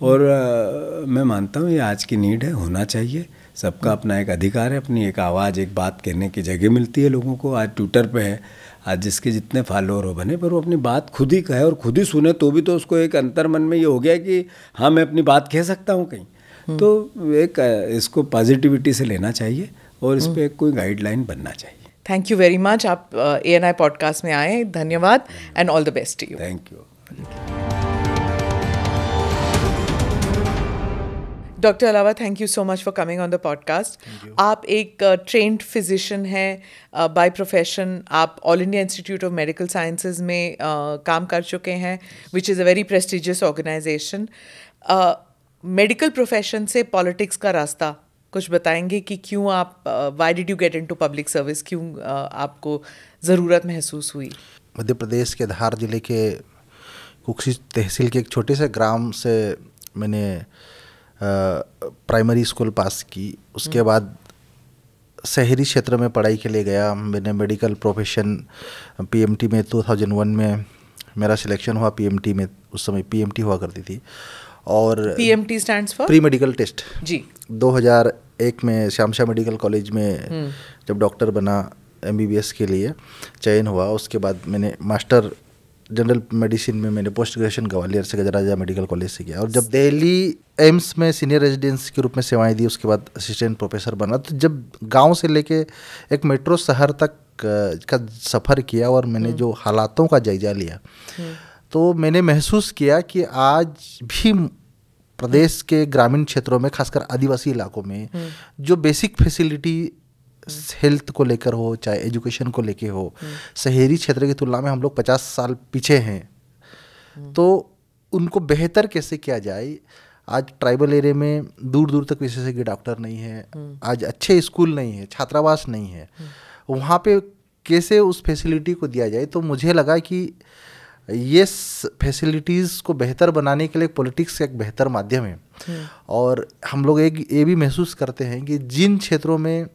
और आ, मैं मानता हूँ ये आज की नीड है होना चाहिए सबका अपना एक अधिकार है अपनी एक आवाज़ एक बात कहने की जगह मिलती है लोगों को आज ट्विटर पे है आज जिसके जितने फॉलोअर हो बने पर वो अपनी बात खुद ही कहे और खुद ही सुने तो भी तो उसको एक अंतर मन में ये हो गया कि हाँ मैं अपनी बात कह सकता हूँ कहीं हम्म। तो एक इसको पॉजिटिविटी से लेना चाहिए और इस हम्म। पर कोई गाइडलाइन बनना चाहिए थैंक यू वेरी मच आप ए एन आई पॉडकास्ट में आए धन्यवाद and all the best you thank you doctor Alawa thank you so much for coming on the podcast आप एक ट्रेंड uh, फिजिशियन हैं बाय uh, प्रोफेशन आप all India Institute of Medical Sciences में uh, काम कर चुके हैं which is a very prestigious organisation medical profession से पॉलिटिक्स का रास्ता कुछ बताएंगे कि क्यों आप why did you get into public service क्यों आपको ज़रूरत महसूस हुई मध्य प्रदेश के धार जिले के कुक्सी तहसील के एक छोटे से ग्राम से मैंने प्राइमरी स्कूल पास की उसके हम्म। बाद शहरी क्षेत्र में पढ़ाई के लिए गया मैंने मेडिकल प्रोफेशन पीएमटी में 2001 में मेरा सिलेक्शन हुआ पीएमटी में उस समय पीएमटी हुआ करती थी और PMT stands for pre medical test जी एक में श्यामशाह मेडिकल कॉलेज में हम्म। जब डॉक्टर बना एम के लिए चयन हुआ उसके बाद मैंने मास्टर जनरल मेडिसिन में मैंने पोस्ट ग्रेजुएशन ग्वालियर से गजराजा मेडिकल कॉलेज से किया और जब दिल्ली एम्स में सीनियर रेजिडेंस के रूप में सेवाएं दी उसके बाद असिस्टेंट प्रोफेसर बना तो जब गांव से लेके एक मेट्रो शहर तक का सफ़र किया और मैंने हम्म। जो हालातों का जायजा लिया हम्म। तो मैंने महसूस किया कि आज भी प्रदेश के ग्रामीण क्षेत्रों में खासकर आदिवासी इलाकों में हम्म। जो बेसिक फैसिलिटी हेल्थ को लेकर हो चाहे एजुकेशन को लेकर हो हम्म। शहरी क्षेत्र की तुलना में हम लोग पचास साल पीछे हैं हम्म। तो उनको बेहतर कैसे किया जाए आज ट्राइबल एरिया में दूर दूर तक विशेषज्ञ डॉक्टर नहीं है आज अच्छे स्कूल नहीं है छात्रावास नहीं है वहाँ पे कैसे उस फैसिलिटी को दिया जाए तो मुझे लगा कि ये फैसिलिटीज़ को बेहतर बनाने के लिए पॉलिटिक्स एक बेहतर माध्यम है हम्म। और हम लोग एक ये भी महसूस करते हैं कि जिन क्षेत्रों में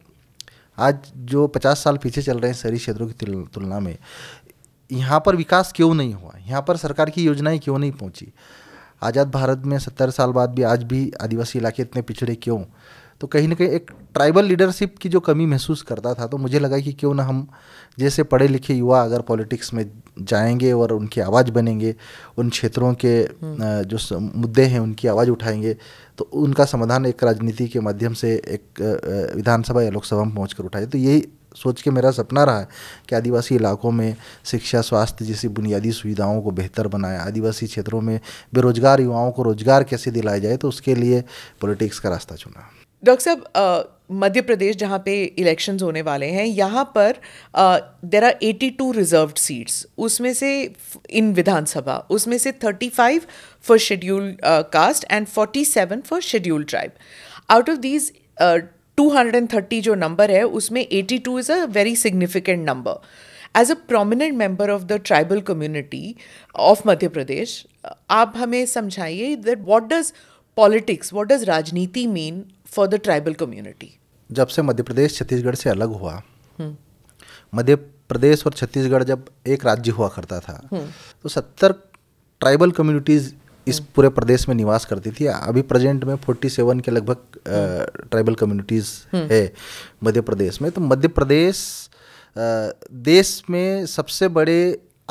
आज जो पचास साल पीछे चल रहे हैं शहरी क्षेत्रों की तुलना में यहाँ पर विकास क्यों नहीं हुआ यहाँ पर सरकार की योजनाएं क्यों नहीं पहुँची आज़ाद भारत में सत्तर साल बाद भी आज भी आदिवासी इलाके इतने पिछड़े क्यों तो कहीं ना कहीं एक ट्राइबल लीडरशिप की जो कमी महसूस करता था तो मुझे लगा कि क्यों ना हम जैसे पढ़े लिखे युवा अगर पॉलिटिक्स में जाएंगे और उनकी आवाज़ बनेंगे उन क्षेत्रों के हम्म। जो मुद्दे हैं उनकी आवाज़ उठाएंगे तो उनका समाधान एक राजनीति के माध्यम से एक विधानसभा या लोकसभा में पहुँच कर उठाए तो यही सोच के मेरा सपना रहा है कि आदिवासी इलाकों में शिक्षा स्वास्थ्य जैसी बुनियादी सुविधाओं को बेहतर बनाए आदिवासी क्षेत्रों में बेरोजगार युवाओं को रोजगार कैसे दिलाया जाए तो उसके लिए पॉलिटिक्स का रास्ता चुना डॉक्टर साहब मध्य प्रदेश जहाँ पे इलेक्शंस होने वाले हैं यहाँ पर there are eighty two reserve seats उसमें से इन विधानसभा उसमें से thirty five for schedule caste and forty seven for schedule tribe out of these two hundred and thirty जो नंबर है उसमें eighty two is a very significant number as a prominent member of the tribal community of Madhya Pradesh आप हमें समझाइए that what does politics what does राजनीति mean for the tribal community जब से मध्य प्रदेश छत्तीसगढ़ से अलग हुआ मध्य प्रदेश और छत्तीसगढ़ जब एक राज्य हुआ करता था तो सत्तर ट्राइबल कम्युनिटीज़ इस पूरे प्रदेश में निवास करती थी अभी प्रेजेंट में फोर्टी सेवन के लगभग ट्राइबल कम्युनिटीज़ है मध्य प्रदेश में तो मध्य प्रदेश देश में सबसे बड़े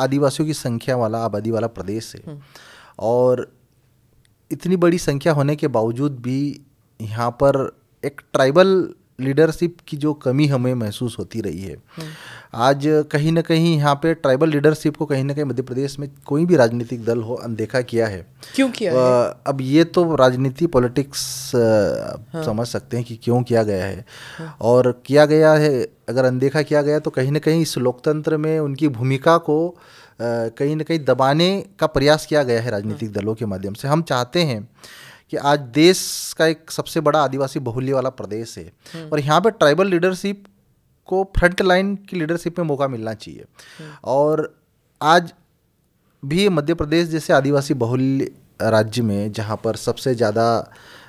आदिवासियों की संख्या वाला आबादी वाला प्रदेश है और इतनी बड़ी संख्या होने के बावजूद भी यहाँ पर एक ट्राइबल लीडरशिप की जो कमी हमें महसूस होती रही है हम्म। आज कहीं ना कहीं यहाँ पे ट्राइबल लीडरशिप को कहीं ना कहीं मध्य प्रदेश में कोई भी राजनीतिक दल हो अनदेखा किया है क्यों किया आ, है? अब ये तो राजनीति पॉलिटिक्स हाँ। समझ सकते हैं कि क्यों किया गया है हाँ। और किया गया है अगर अनदेखा किया गया तो कहीं ना कहीं इस लोकतंत्र में उनकी भूमिका को कहीं ना कहीं दबाने का प्रयास किया गया है राजनीतिक हाँ। दलों के माध्यम से हम चाहते हैं कि आज देश का एक सबसे बड़ा आदिवासी बहुल्य वाला प्रदेश है हम्म। और यहाँ पे ट्राइबल लीडरशिप को फ्रंट लाइन की लीडरशिप में मौका मिलना चाहिए हम्म। और आज भी मध्य प्रदेश जैसे आदिवासी बहुल्य राज्य में जहाँ पर सबसे ज़्यादा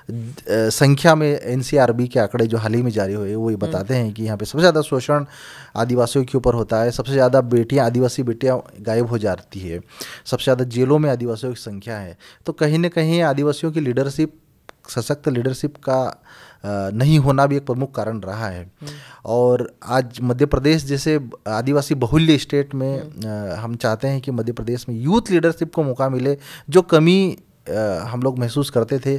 संख्या में एन के आंकड़े जो हाल ही में जारी हुए वो ये हम्म। बताते हैं कि यहाँ पे सबसे ज़्यादा शोषण आदिवासियों के ऊपर होता है सबसे ज़्यादा बेटियाँ आदिवासी बेटियाँ गायब हो जाती है सबसे ज़्यादा जेलों में आदिवासियों की संख्या है तो कहीं ना कहीं आदिवासियों की लीडरशिप सशक्त लीडरशिप का नहीं होना भी एक प्रमुख कारण रहा है हम्म। और आज मध्य प्रदेश जैसे आदिवासी बहुल्य स्टेट में हम्म। हम चाहते हैं कि मध्य प्रदेश में यूथ लीडरशिप को मौका मिले जो कमी हम लोग महसूस करते थे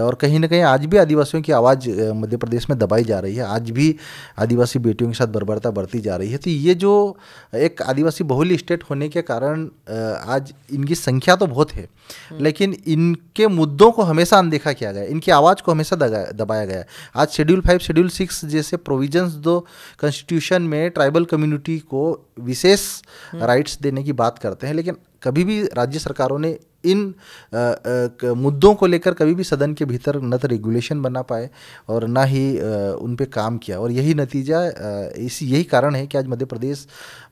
और कहीं ना कहीं आज भी आदिवासियों की आवाज़ मध्य प्रदेश में दबाई जा रही है आज भी आदिवासी बेटियों के साथ बर्बरता बढ़ती जा रही है तो ये जो एक आदिवासी बहुल स्टेट होने के कारण आज इनकी संख्या तो बहुत है हम्म। लेकिन इनके मुद्दों को हमेशा अनदेखा किया गया इनकी आवाज़ को हमेशा दबाया गया आज शेड्यूल फाइव शेड्यूल सिक्स जैसे प्रोविजन्स दो कॉन्स्टिट्यूशन में ट्राइबल कम्युनिटी को विशेष राइट्स हम्म। देने की बात करते हैं लेकिन कभी भी राज्य सरकारों ने इन आ, आ, मुद्दों को लेकर कभी भी सदन के भीतर न तो रेगुलेशन बना पाए और ना ही आ, उन पर काम किया और यही नतीजा इस यही कारण है कि आज मध्य प्रदेश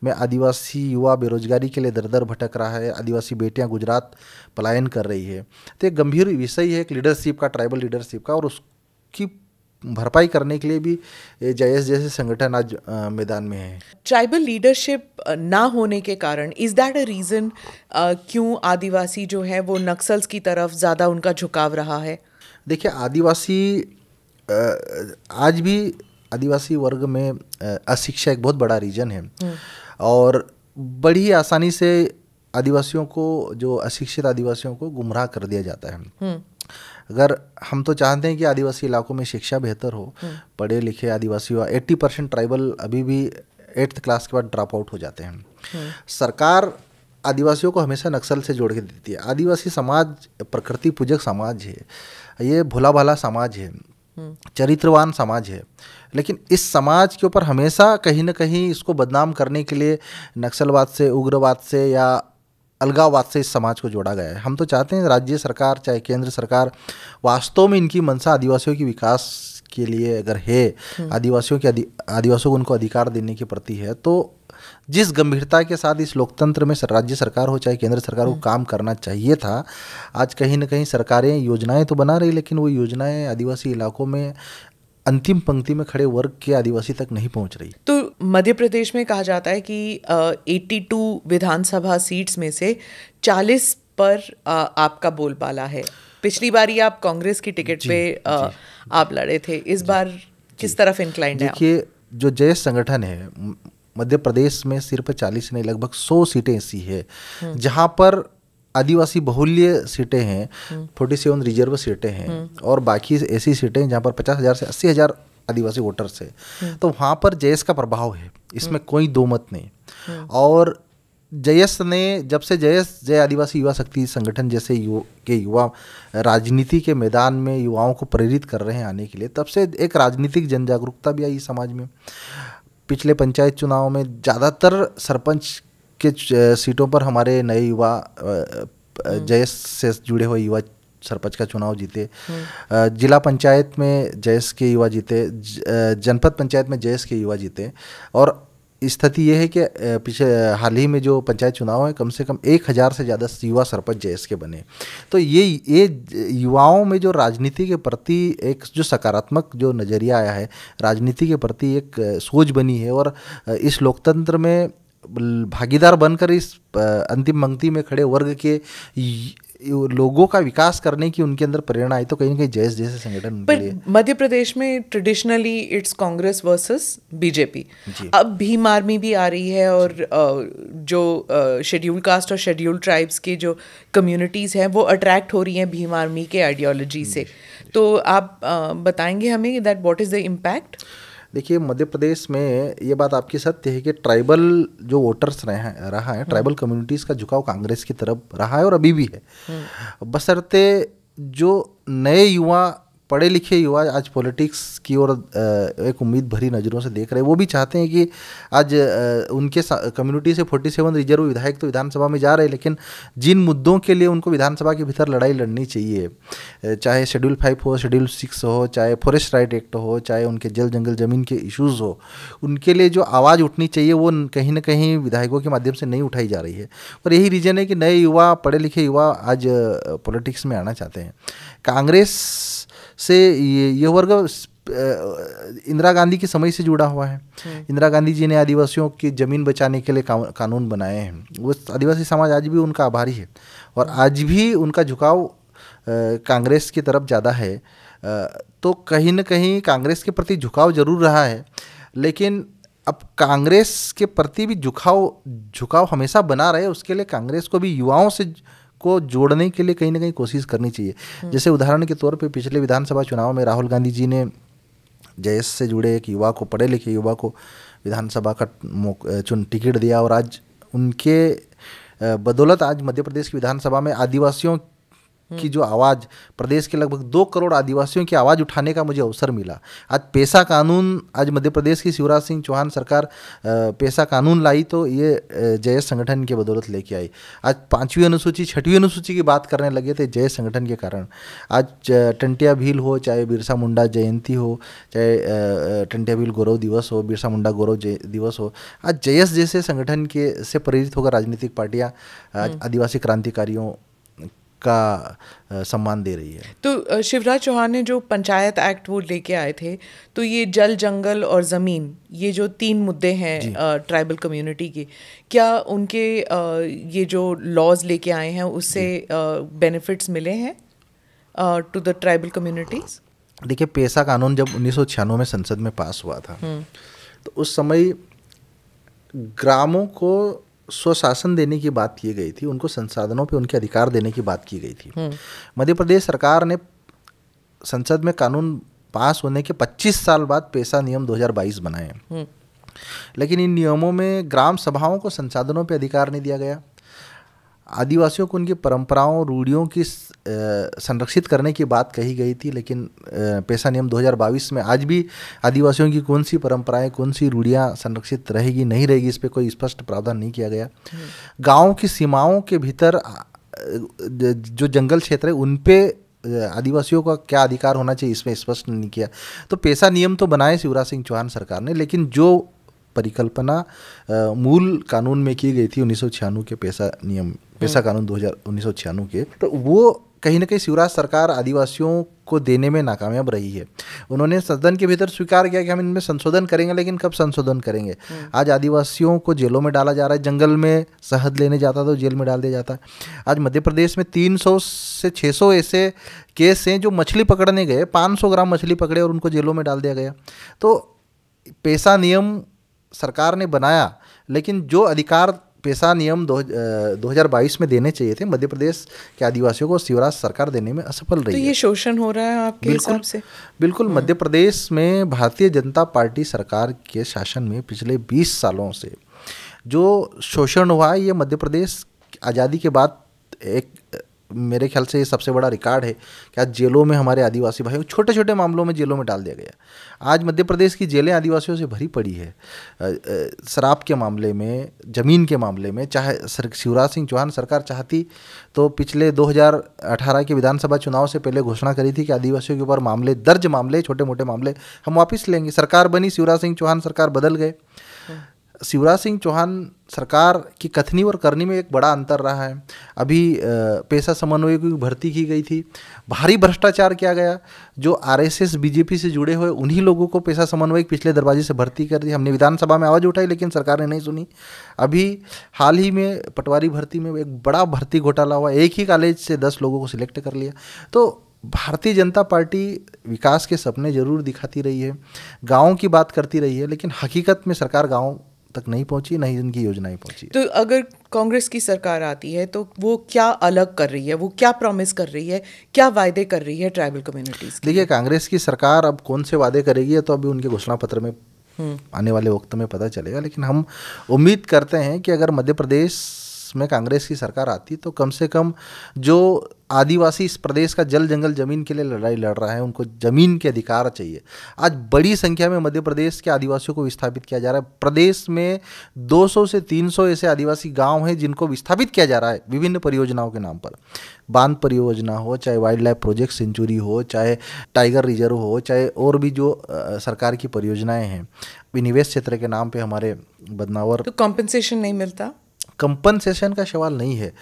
में आदिवासी युवा बेरोजगारी के लिए दर दर भटक रहा है आदिवासी बेटियां गुजरात पलायन कर रही है तो एक गंभीर विषय है एक लीडरशिप का ट्राइबल लीडरशिप का और उसकी भरपाई करने के लिए भी जयस जैसे संगठन आज मैदान में है ट्राइबल लीडरशिप ना होने के कारण इज़ दैट अ रीज़न क्यों आदिवासी जो है वो नक्सल्स की तरफ ज़्यादा उनका झुकाव रहा है देखिए आदिवासी आज भी आदिवासी वर्ग में अशिक्षा एक बहुत बड़ा रीजन है हम्म। और बड़ी आसानी से आदिवासियों को जो अशिक्षित आदिवासियों को गुमराह कर दिया जाता है हम्म। अगर हम तो चाहते हैं कि आदिवासी इलाकों में शिक्षा बेहतर हो हम्म। पढ़े लिखे आदिवासी हुआ एट्टी परसेंट ट्राइबल अभी भी एट्थ क्लास के बाद ड्रॉप आउट हो जाते हैं हम्म। सरकार आदिवासियों को हमेशा नक्सल से जोड़ के देती है आदिवासी समाज प्रकृति पूजक समाज है ये भोला भाला समाज है हम्म। चरित्रवान समाज है लेकिन इस समाज के ऊपर हमेशा कहीं ना कहीं इसको बदनाम करने के लिए नक्सलवाद से उग्रवाद से या अलगाववाद से इस समाज को जोड़ा गया है हम तो चाहते हैं राज्य सरकार चाहे केंद्र सरकार वास्तव में इनकी मनसा आदिवासियों के विकास के लिए अगर है हम्म। आदिवासियों के आदिवासियों को उनको अधिकार देने के प्रति है तो जिस गंभीरता के साथ इस लोकतंत्र में राज्य सरकार हो चाहे केंद्र सरकार को हम्म। काम करना चाहिए था आज कहीं ना कहीं सरकारें योजनाएं तो बना रही लेकिन वो योजनाएं आदिवासी इलाकों में अंतिम पंक्ति में खड़े वर्ग के आदिवासी तक नहीं पहुंच रही तो मध्य प्रदेश में कहा जाता है कि एट्टी टू विधानसभा सीट्स में से चालीस पर आ, आपका बोलबाला है पिछली बार ही आप कांग्रेस की टिकट पे आ, आप लड़े थे इस बार किस तरफ इंक्लाइंड है देखिए जो जय संगठन है मध्य प्रदेश में सिर्फ चालीस नहीं लगभग सौ सीटें ऐसी है हम्म। जहाँ पर आदिवासी बहुल्य सीटें हैं हम्म। फोर्टी सेवन रिजर्व सीटें हैं हम्म। और बाकी ऐसी सीटें हैं जहाँ पर पचास हज़ार से अस्सी हज़ार आदिवासी वोटर्स है हम्म। तो वहाँ पर जयस का प्रभाव है इसमें कोई दो मत नहीं और जयस ने जब से जयस जय आदिवासी युवा शक्ति संगठन जैसे यु के युवा राजनीति के मैदान में युवाओं को प्रेरित कर रहे हैं आने के लिए तब से एक राजनीतिक जन जागरूकता भी आई समाज में पिछले पंचायत चुनाव में ज़्यादातर सरपंच के सीटों पर हमारे नए युवा हम्म। जयस से जुड़े हुए युवा सरपंच का चुनाव जीते हम्म। जिला पंचायत में जयस के युवा जीते जनपद पंचायत में जयस के युवा जीते और स्थिति यह है कि पिछले हाल ही में जो पंचायत चुनाव है कम से कम एक हज़ार से ज़्यादा युवा सरपंच जयस के बने तो ये ये युवाओं में जो राजनीति के प्रति एक जो सकारात्मक जो नज़रिया आया है राजनीति के प्रति एक सोच बनी है और इस लोकतंत्र में भागीदार बनकर इस अंतिम पंक्ति में खड़े वर्ग के लोगों का विकास करने की उनके अंदर प्रेरणा आई तो कहीं ना कहीं जैस जैसे संगठन पर मध्य प्रदेश में traditionally its Congress versus BJP अब भीम आर्मी भी आ रही है और जो शेड्यूल कास्ट और शेड्यूल ट्राइब्स के जो कम्युनिटीज़ हैं वो अट्रैक्ट हो रही हैं भीम आर्मी के आइडियोलॉजी से तो आप बताएंगे हमें that what is the impact देखिए मध्य प्रदेश में ये बात आपकी सत्य है कि ट्राइबल जो वोटर्स रहे हैं रहा है हम्म। ट्राइबल कम्युनिटीज़ का झुकाव कांग्रेस की तरफ रहा है और अभी भी है हम्म। बसरते जो नए युवा पढ़े लिखे युवा आज पॉलिटिक्स की ओर एक उम्मीद भरी नज़रों से देख रहे हैं वो भी चाहते हैं कि आज उनके कम्युनिटी से 47 रिजर्व विधायक तो विधानसभा में जा रहे हैं लेकिन जिन मुद्दों के लिए उनको विधानसभा के भीतर लड़ाई लड़नी चाहिए चाहे शेड्यूल फाइव हो शेड्यूल सिक्स हो चाहे फॉरेस्ट राइट एक्ट हो चाहे उनके जल जंगल ज़मीन के इशूज़ हो उनके लिए जो आवाज़ उठनी चाहिए वो कहीं ना कहीं विधायकों के माध्यम से नहीं उठाई जा रही है और यही रीज़न है कि नए युवा पढ़े लिखे युवा आज पॉलिटिक्स में आना चाहते हैं कांग्रेस से ये ये वर्ग इंदिरा गांधी के समय से जुड़ा हुआ है हम्म। इंदिरा गांधी जी ने आदिवासियों की ज़मीन बचाने के लिए कानून बनाए हैं वो आदिवासी समाज आज भी उनका आभारी है और आज भी उनका झुकाव कांग्रेस की तरफ ज़्यादा है तो कहीं ना कहीं कांग्रेस के प्रति झुकाव जरूर रहा है लेकिन अब कांग्रेस के प्रति भी झुकाव झुकाव हमेशा बना रहे उसके लिए कांग्रेस को भी युवाओं से उसको जोड़ने के लिए कहीं ना कहीं कोशिश करनी चाहिए हम्म। जैसे उदाहरण के तौर पर पिछले विधानसभा चुनाव में राहुल गांधी जी ने जयस से जुड़े एक युवा को पढ़े लिखे युवा को विधानसभा का चुन टिकट दिया और आज उनके बदौलत आज मध्य प्रदेश की विधानसभा में आदिवासियों की जो आवाज़ प्रदेश के लगभग दो करोड़ आदिवासियों की आवाज़ उठाने का मुझे अवसर मिला आज पेशा कानून आज मध्य प्रदेश की शिवराज सिंह चौहान सरकार पेशा कानून लाई तो ये जय संगठन के बदौलत लेके आई आज पाँचवीं अनुसूची छठवीं अनुसूची की बात करने लगे थे जय संगठन के कारण आज टंटिया भील हो चाहे बिरसा मुंडा जयंती हो चाहे टंटिया भील गौरव दिवस हो बिरसा मुंडा गौरव दिवस हो आज जयस जैसे संगठन के से प्रेरित होकर राजनीतिक पार्टियाँ हम्म। आदिवासी क्रांतिकारियों का सम्मान दे रही है तो शिवराज चौहान ने जो पंचायत एक्ट वो लेके आए थे तो ये जल जंगल और ज़मीन ये जो तीन मुद्दे हैं ट्राइबल कम्युनिटी के क्या उनके ये जो लॉज लेके आए हैं उससे बेनिफिट्स मिले हैं टू द ट्राइबल कम्युनिटीज़ देखिए पेशा कानून जब उन्नीस में संसद में पास हुआ था हम्म। तो उस समय ग्रामों को स्वशासन देने की बात की गई थी उनको संसाधनों पे उनके अधिकार देने की बात की गई थी हम्म। मध्य प्रदेश सरकार ने संसद में कानून पास होने के 25 साल बाद पेशा नियम 2022 बनाए हम्म। लेकिन इन नियमों में ग्राम सभाओं को संसाधनों पर अधिकार नहीं दिया गया आदिवासियों को उनकी परंपराओं रूढ़ियों की संरक्षित करने की बात कही गई थी लेकिन पेशा नियम 2022 में आज भी आदिवासियों की कौन सी परंपराएं कौन सी रूढ़ियाँ संरक्षित रहेगी नहीं रहेगी इस पर कोई स्पष्ट प्रावधान नहीं किया गया हम्म। गाँव की सीमाओं के भीतर जो जंगल क्षेत्र है उन पे आदिवासियों का क्या अधिकार होना चाहिए इसमें स्पष्ट नहीं किया तो पेशा नियम तो बनाए शिवराज सिंह चौहान सरकार ने लेकिन जो परिकल्पना मूल कानून में की गई थी उन्नीस के पेशा नियम पेशा हाँ। कानून दो हज़ार के तो वो कहीं ना कहीं शिवराज सरकार आदिवासियों को देने में नाकामयाब रही है उन्होंने सदन के भीतर स्वीकार किया कि हम इनमें संशोधन करेंगे लेकिन कब संशोधन करेंगे हाँ। आज आदिवासियों को जेलों में डाला जा रहा है जंगल में शहद लेने जाता तो जेल में डाल दिया जाता आज मध्य प्रदेश में 300 से 600 ऐसे केस हैं जो मछली पकड़ने गए 500 ग्राम मछली पकड़े और उनको जेलों में डाल दिया गया तो पैसा नियम सरकार ने बनाया लेकिन जो अधिकार पेशा नियम दो, दो हजार बाईस में देने चाहिए थे मध्य प्रदेश के आदिवासियों को शिवराज सरकार देने में असफल तो रही तो ये शोषण हो रहा है आपके हिसाब से बिल्कुल हाँ। मध्य प्रदेश में भारतीय जनता पार्टी सरकार के शासन में पिछले बीस सालों से जो शोषण हुआ है ये मध्य प्रदेश आज़ादी के बाद एक मेरे ख्याल से ये सबसे बड़ा रिकॉर्ड है कि आज जेलों में हमारे आदिवासी भाई छोटे छोटे मामलों में जेलों में डाल दिया गया आज मध्य प्रदेश की जेलें आदिवासियों से भरी पड़ी है शराब के मामले में ज़मीन के मामले में चाहे शिवराज सिंह चौहान सरकार चाहती तो पिछले 2018 के विधानसभा चुनाव से पहले घोषणा करी थी कि आदिवासियों के ऊपर मामले दर्ज मामले छोटे मोटे मामले हम वापस लेंगे सरकार बनी शिवराज सिंह चौहान सरकार बदल गए शिवराज सिंह चौहान सरकार की कथनी और करनी में एक बड़ा अंतर रहा है अभी पेशा समन्वय की भर्ती की गई थी भारी भ्रष्टाचार किया गया जो आरएसएस बीजेपी से जुड़े हुए उन्हीं लोगों को पेशा समन्वय पिछले दरवाजे से भर्ती कर दी हमने विधानसभा में आवाज़ उठाई लेकिन सरकार ने नहीं सुनी अभी हाल ही में पटवारी भर्ती में एक बड़ा भर्ती घोटाला हुआ एक ही कॉलेज से दस लोगों को सिलेक्ट कर लिया तो भारतीय जनता पार्टी विकास के सपने जरूर दिखाती रही है गाँव की बात करती रही है लेकिन हकीकत में सरकार गाँव तक नहीं पहुंची नहीं इनकी योजनाएं पहुंची तो अगर कांग्रेस की सरकार आती है तो वो क्या अलग कर रही है वो क्या प्रॉमिस कर रही है क्या वायदे कर रही है ट्राइबल कम्युनिटीज देखिए कांग्रेस की सरकार अब कौन से वादे करेगी तो अभी उनके घोषणा पत्र में हम्म। आने वाले वक्त में पता चलेगा लेकिन हम उम्मीद करते हैं कि अगर मध्य प्रदेश में कांग्रेस की सरकार आती तो कम से कम जो आदिवासी इस प्रदेश का जल जंगल जमीन के लिए लड़ाई लड़ रहा है उनको जमीन के अधिकार चाहिए आज बड़ी संख्या में मध्य प्रदेश के आदिवासियों को विस्थापित किया जा रहा है प्रदेश में 200 से 300 ऐसे आदिवासी गांव हैं जिनको विस्थापित किया जा रहा है विभिन्न परियोजनाओं के नाम पर बांध परियोजना हो चाहे वाइल्ड लाइफ प्रोजेक्ट सेंचुरी हो चाहे टाइगर रिजर्व हो चाहे और भी जो सरकार की परियोजनाएं हैं निवेश क्षेत्र के नाम पर हमारे बदनावर तो कॉम्पेंसेशन नहीं मिलता कंपनसेशन का सवाल नहीं है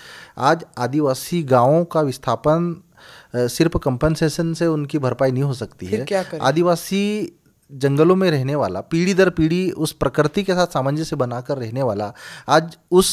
आज आदिवासी गांवों का विस्थापन सिर्फ कंपनसेशन से उनकी भरपाई नहीं हो सकती है आदिवासी जंगलों में रहने वाला पीढ़ी दर पीढ़ी उस प्रकृति के साथ सामंजस्य बनाकर रहने वाला आज उस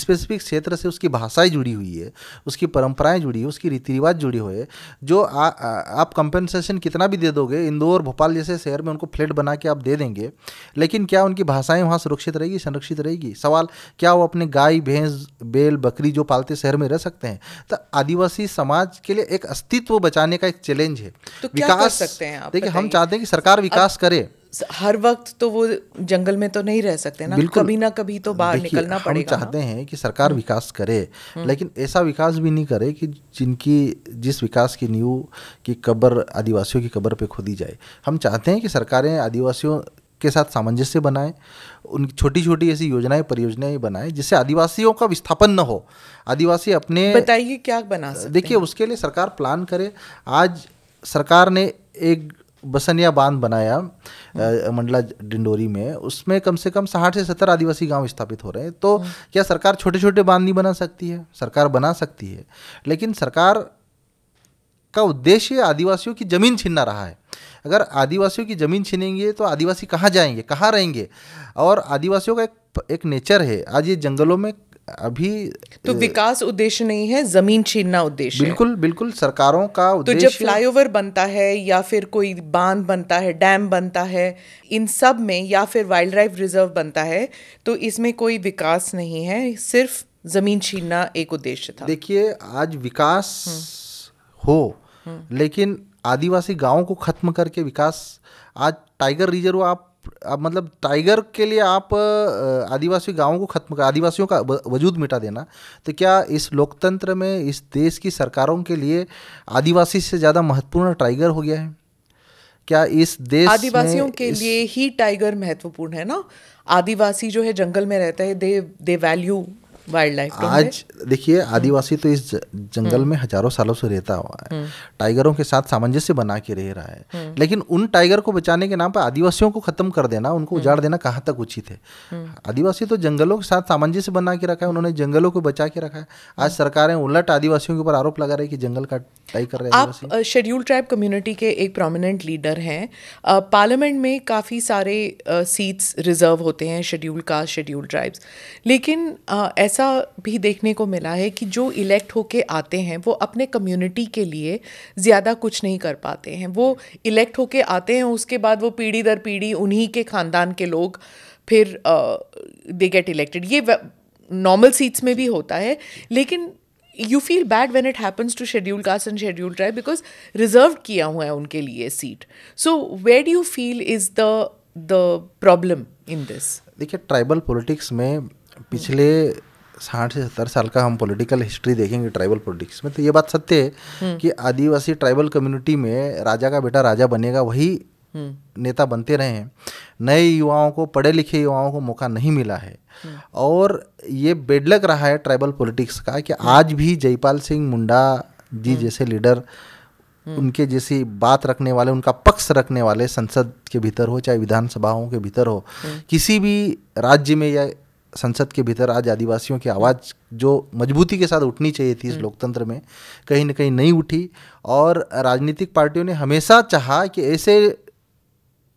स्पेसिफिक क्षेत्र से उसकी भाषाएं जुड़ी हुई है उसकी परंपराएं जुड़ी है उसकी रीति रिवाज जुड़ी हुए जो आ, आ, आप कंपनसेशन कितना भी दे दोगे इंदौर भोपाल जैसे शहर में उनको फ्लैट बना के आप दे देंगे लेकिन क्या उनकी भाषाएँ वहाँ सुरक्षित रहेगी संरक्षित रहेगी सवाल क्या वो अपने गाय भैंस बेल बकरी जो पालते शहर में रह सकते हैं तो आदिवासी समाज के लिए एक अस्तित्व बचाने का एक चैलेंज है तो विकास सकते हैं देखिए हम चाहते हैं कि सरकार विकास करे हर वक्त तो वो जंगल में तो नहीं रह सकते ना कभी ना कभी तो बाहर निकलना पड़ेगा हम चाहते हैं कि सरकार हम्म। विकास करे हम्म। लेकिन ऐसा विकास भी नहीं करे कि जिनकी जिस विकास की नींव की कब्र आदिवासियों की कब्र पे खोदी जाए हम चाहते हैं कि सरकारें आदिवासियों के साथ सामंजस्य बनाए उन छोटी छोटी ऐसी योजनाएं परियोजनाएं बनाए जिससे आदिवासियों का विस्थापन न हो आदिवासी अपने बताइए क्या बना देखिए उसके लिए सरकार प्लान करे आज सरकार ने एक बसनिया बांध बनाया मंडला डिंडोरी में उसमें कम से कम साठ से सत्तर आदिवासी गांव स्थापित हो रहे हैं तो हम्म। क्या सरकार छोटे छोटे बांध नहीं बना सकती है सरकार बना सकती है लेकिन सरकार का उद्देश्य आदिवासियों की ज़मीन छीनना रहा है अगर आदिवासियों की ज़मीन छीनेंगे तो आदिवासी कहाँ जाएंगे कहाँ रहेंगे और आदिवासियों का एक एक नेचर है आज ये जंगलों में अभी तो विकास उद्देश्य नहीं है जमीन छीनना उद्देश्य बिल्कुल बिल्कुल सरकारों का उद्देश्य तो जब फ्लाईओवर बनता है या फिर कोई बांध बनता है डैम बनता है इन सब में या फिर वाइल्ड लाइफ रिजर्व बनता है तो इसमें कोई विकास नहीं है सिर्फ जमीन छीनना एक उद्देश्य था देखिए आज विकास हम्म। हो हम्म। लेकिन आदिवासी गाँव को खत्म करके विकास आज टाइगर रिजर्व आप आप मतलब टाइगर के लिए आप आदिवासी गाँव को खत्म कर आदिवासियों का वजूद मिटा देना तो क्या इस लोकतंत्र में इस देश की सरकारों के लिए आदिवासी से ज़्यादा महत्वपूर्ण टाइगर हो गया है क्या इस देश आदिवासियों के इस... लिए ही टाइगर महत्वपूर्ण है ना आदिवासी जो है जंगल में रहता है they they value wildlife आज देखिए हम्म। आदिवासी तो इस जंगल हम्म। में हजारों सालों से रहता हुआ है हम्म। टाइगरों के साथ सामंजस्य बना के रह रहा है लेकिन उन टाइगर को बचाने के नाम पर आदिवासियों को खत्म कर देना उनको उजाड़ देना कहाँ तक उचित है आदिवासी तो जंगलों के साथ सामंजस्य बना के रखा है उन्होंने जंगलों को बचा के रखा है आज सरकारें उलट आदिवासियों के ऊपर आरोप लगा रही है कि जंगल टाई कर रहे हैं आप शेड्यूल ट्राइब कम्युनिटी के एक प्रोमिनेंट लीडर हैं पार्लियामेंट में काफ़ी सारे सीट्स रिजर्व होते हैं शेड्यूल कास्ट शेड्यूल ट्राइब्स लेकिन ऐसा ऐसा भी देखने को मिला है कि जो इलेक्ट होके आते हैं वो अपने कम्युनिटी के लिए ज़्यादा कुछ नहीं कर पाते हैं वो इलेक्ट होके आते हैं उसके बाद वो पीढ़ी दर पीढ़ी उन्हीं के ख़ानदान के लोग फिर दे गेट इलेक्टेड ये नॉर्मल सीट्स में भी होता है लेकिन you feel bad when it happens to schedule caste and schedule tribe because reserve किया हुआ है उनके लिए seat so where do you feel is the the problem in this देखिए ट्राइबल पॉलिटिक्स में पिछले साठ से सत्तर साल का हम पॉलिटिकल हिस्ट्री देखेंगे ट्राइबल पॉलिटिक्स में तो ये बात सत्य है हम्म। कि आदिवासी ट्राइबल कम्युनिटी में राजा का बेटा राजा बनेगा वही हम्म। नेता बनते रहे हैं नए युवाओं को पढ़े लिखे युवाओं को मौका नहीं मिला है हम्म। और ये बेडलक रहा है ट्राइबल पॉलिटिक्स का कि आज भी जयपाल सिंह मुंडा जी जैसे लीडर उनके जैसी बात रखने वाले उनका पक्ष रखने वाले संसद के भीतर हो चाहे विधानसभाओं के भीतर हो किसी भी राज्य में या संसद के भीतर आज आदिवासियों की आवाज़ जो मजबूती के साथ उठनी चाहिए थी इस हम्म। लोकतंत्र में कहीं ना कहीं नहीं उठी और राजनीतिक पार्टियों ने हमेशा चाहा कि ऐसे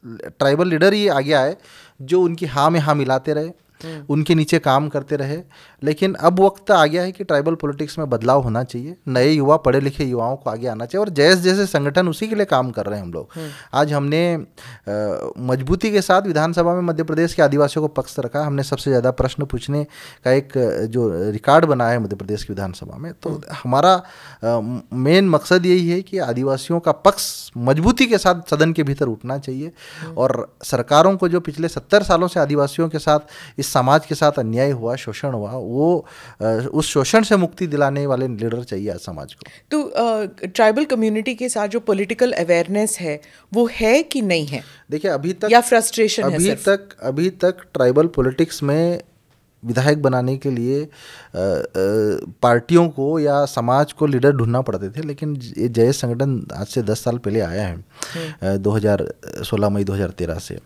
ट्राइबल लीडर ही आगे आए जो उनकी हाँ में हाँ मिलाते रहे हम्म। उनके नीचे काम करते रहे लेकिन अब वक्त आ गया है कि ट्राइबल पॉलिटिक्स में बदलाव होना चाहिए नए युवा पढ़े लिखे युवाओं को आगे आना चाहिए और जैस जैसे संगठन उसी के लिए काम कर रहे हैं हम लोग हम्म। आज हमने मजबूती के साथ विधानसभा में मध्य प्रदेश के आदिवासियों को पक्ष रखा हमने सबसे ज़्यादा प्रश्न पूछने का एक जो रिकॉर्ड बनाया है मध्य प्रदेश की विधानसभा में तो हम्म। हमारा मेन मकसद यही है कि आदिवासियों का पक्ष मजबूती के साथ सदन के भीतर उठना चाहिए और सरकारों को जो पिछले सत्तर सालों से आदिवासियों के साथ इस समाज के साथ अन्याय हुआ शोषण हुआ वो उस शोषण से मुक्ति दिलाने वाले लीडर चाहिए आज समाज को तो ट्राइबल कम्युनिटी के साथ जो पॉलिटिकल अवेयरनेस है वो है कि नहीं है देखिए अभी तक या फ्रस्ट्रेशन अभी है तक अभी तक ट्राइबल पॉलिटिक्स में विधायक बनाने के लिए पार्टियों को या समाज को लीडर ढूंढना पड़ते थे लेकिन ये जय संगठन आज से दस साल पहले आया है 2016 हम्म। मई 2013 से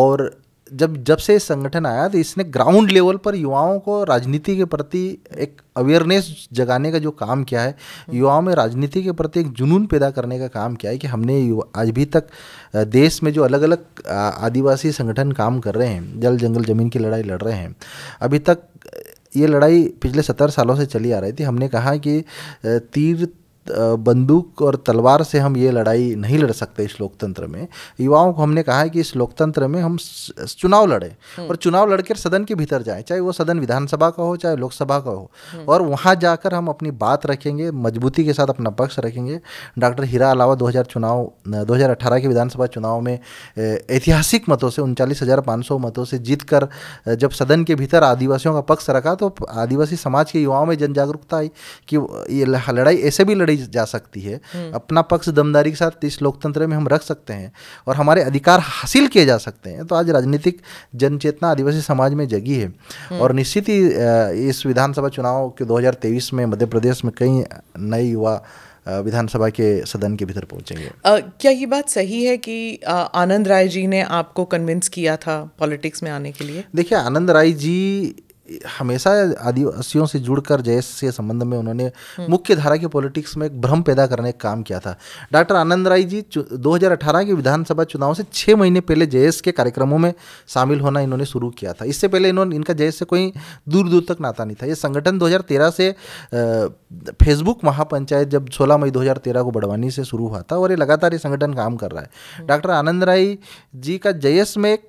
और जब जब से संगठन आया तो इसने ग्राउंड लेवल पर युवाओं को राजनीति के प्रति एक अवेयरनेस जगाने का जो काम किया है हम्म। युवाओं में राजनीति के प्रति एक जुनून पैदा करने का काम किया है कि हमने आज भी तक देश में जो अलग अलग आदिवासी संगठन काम कर रहे हैं जल जंगल जमीन की लड़ाई लड़ रहे हैं अभी तक ये लड़ाई पिछले सत्तर सालों से चली आ रही थी हमने कहा कि तीर्थ बंदूक और तलवार से हम ये लड़ाई नहीं लड़ सकते इस लोकतंत्र में युवाओं को हमने कहा है कि इस लोकतंत्र में हम चुनाव लड़े हम्म। और चुनाव लड़कर सदन के भीतर जाए चाहे वो सदन विधानसभा का हो चाहे लोकसभा का हो हम्म। और वहाँ जाकर हम अपनी बात रखेंगे मजबूती के साथ अपना पक्ष रखेंगे डॉक्टर हीरा अलावा दो चुनाव दो के विधानसभा चुनाव में ऐतिहासिक मतों से उनचालीस मतों से जीत कर जब सदन के भीतर आदिवासियों का पक्ष रखा तो आदिवासी समाज के युवाओं में जन जागरूकता आई कि ये लड़ाई ऐसे भी लड़ी लड़ाई जा सकती है अपना पक्ष दमदारी के साथ इस लोकतंत्र में हम रख सकते हैं और हमारे अधिकार हासिल किए जा सकते हैं तो आज राजनीतिक जनचेतना आदिवासी समाज में जगी है और निश्चित ही इस विधानसभा चुनाव के 2023 में मध्य प्रदेश में कई नए युवा विधानसभा के सदन के भीतर पहुंचेंगे क्या ये बात सही है कि आनंद राय जी ने आपको कन्विंस किया था पॉलिटिक्स में आने के लिए देखिए आनंद राय जी हमेशा आदिवासियों से जुड़कर जयस के संबंध में उन्होंने हम्म। मुख्य धारा के पॉलिटिक्स में एक भ्रम पैदा करने का काम किया था डॉक्टर आनंद राय जी 2018 के विधानसभा चुनाव से छः महीने पहले जयस के कार्यक्रमों में शामिल होना इन्होंने शुरू किया था इससे पहले इन्होंने इनका जयस से कोई दूर दूर तक नाता नहीं था ये संगठन दो से फेसबुक महापंचायत जब सोलह मई दो को बड़वानी से शुरू हुआ था और ये लगातार ये संगठन काम कर रहा है हम्म। डॉक्टर आनंद राय जी का जयस में एक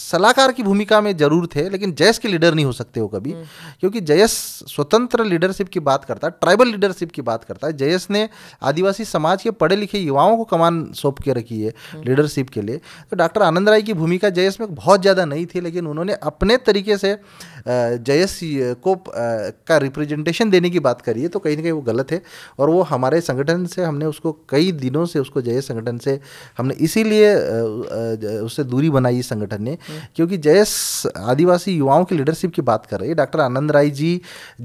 सलाहकार की भूमिका में जरूर थे लेकिन जयस के लीडर नहीं हो सकते हो कभी हम्म। क्योंकि जयस स्वतंत्र लीडरशिप की बात करता है ट्राइबल लीडरशिप की बात करता है जयस ने आदिवासी समाज के पढ़े लिखे युवाओं को कमान सौंप के रखी है हम्म। लीडरशिप के लिए तो डॉक्टर आनंद राय की भूमिका जयस में बहुत ज़्यादा नहीं थी लेकिन उन्होंने अपने तरीके से जयस को का रिप्रेजेंटेशन देने की बात करिए तो कहीं ना कहीं वो गलत है और वो हमारे संगठन से हमने उसको कई दिनों से उसको जयस संगठन से हमने इसीलिए उससे दूरी बनाई इस संगठन ने हम्म। क्योंकि जयस आदिवासी युवाओं की लीडरशिप की बात कर रही है डॉक्टर आनंद राय जी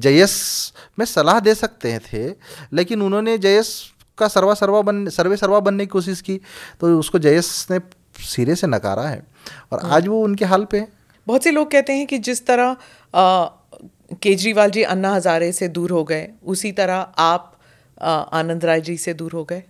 जयस में सलाह दे सकते थे लेकिन उन्होंने जयस का सर्वा सर्वा बन सर्वे सर्वा बनने की कोशिश की तो उसको जयस ने सिरे से नकारा है और हम्म। आज वो उनके हाल पे बहुत से लोग कहते हैं कि जिस तरह केजरीवाल जी अन्ना हजारे से दूर हो गए उसी तरह आप आनंद राय जी से दूर हो गए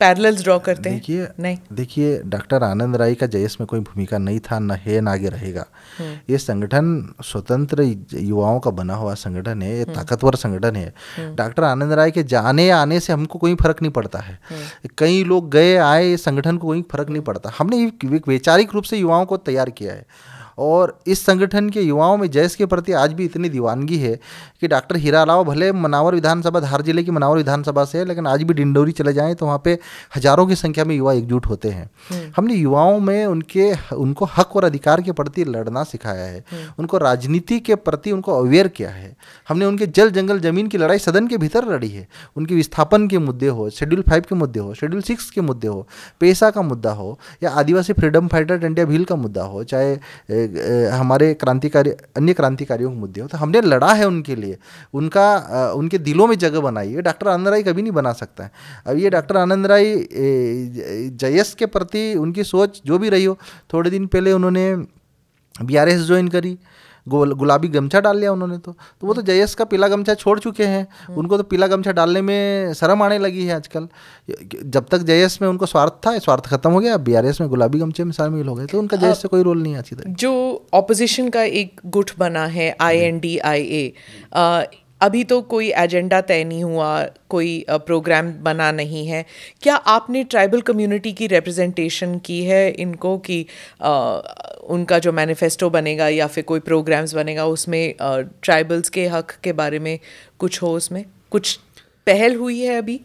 पैरल्स ड्रॉ करते देखिए नहीं देखिए डॉक्टर आनंद राय का जयस में कोई भूमिका नहीं था न है ना आगे रहेगा हम्म। ये संगठन स्वतंत्र युवाओं का बना हुआ संगठन है ये हम्म। ताकतवर संगठन है डॉक्टर हम्म। आनंद राय के जाने आने से हमको कोई फर्क नहीं पड़ता है कई लोग गए आए संगठन को कोई फर्क नहीं पड़ता हमने वैचारिक रूप से युवाओं को तैयार किया है और इस संगठन के युवाओं में जैस के प्रति आज भी इतनी दीवानगी है कि डॉक्टर हीरा राव भले मनावर विधानसभा धार जिले की मनावर विधानसभा से है लेकिन आज भी डिंडोरी चले जाएँ तो वहाँ पर हज़ारों की संख्या में युवा एकजुट होते हैं हम्म। हमने युवाओं में उनके उनको हक और अधिकार के प्रति लड़ना सिखाया है हम्म। उनको राजनीति के प्रति उनको अवेयर किया है हमने उनके जल जंगल जमीन की लड़ाई सदन के भीतर लड़ी है उनके विस्थापन के मुद्दे हो शेड्यूल फाइव के मुद्दे हो शेड्यूल सिक्स के मुद्दे हो पैसा का मुद्दा हो या adivasi freedom fighter India Bhil का मुद्दा हो चाहे हमारे क्रांतिकारी अन्य क्रांतिकारियों के मुद्दे हो तो हमने लड़ा है उनके लिए उनका उनके दिलों में जगह बनाई है डॉक्टर आनंद राय कभी नहीं बना सकता है अब ये डॉक्टर आनंद राय जयस के प्रति उनकी सोच जो भी रही हो थोड़े दिन पहले उन्होंने बी आर एस ज्वाइन करी गोल गुलाबी गमछा डाल लिया उन्होंने तो तो वो तो जयस का पीला गमछा छोड़ चुके हैं उनको तो पीला गमछा डालने में शर्म आने लगी है आजकल जब तक जयस में उनको स्वार्थ था स्वार्थ खत्म हो गया बी में गुलाबी गमछे में शामिल हो गए तो उनका हाँ। जयस से कोई रोल नहीं आ अच्छी जो ऑपोजिशन का एक गुट बना है आई एन डी आई ए अभी तो कोई एजेंडा तय नहीं हुआ कोई प्रोग्राम बना नहीं है क्या आपने ट्राइबल कम्युनिटी की रिप्रेजेंटेशन की है इनको कि आ, उनका जो मैनिफेस्टो बनेगा या फिर कोई प्रोग्राम्स बनेगा उसमें आ, ट्राइबल्स के हक के बारे में कुछ हो उसमें कुछ पहल हुई है अभी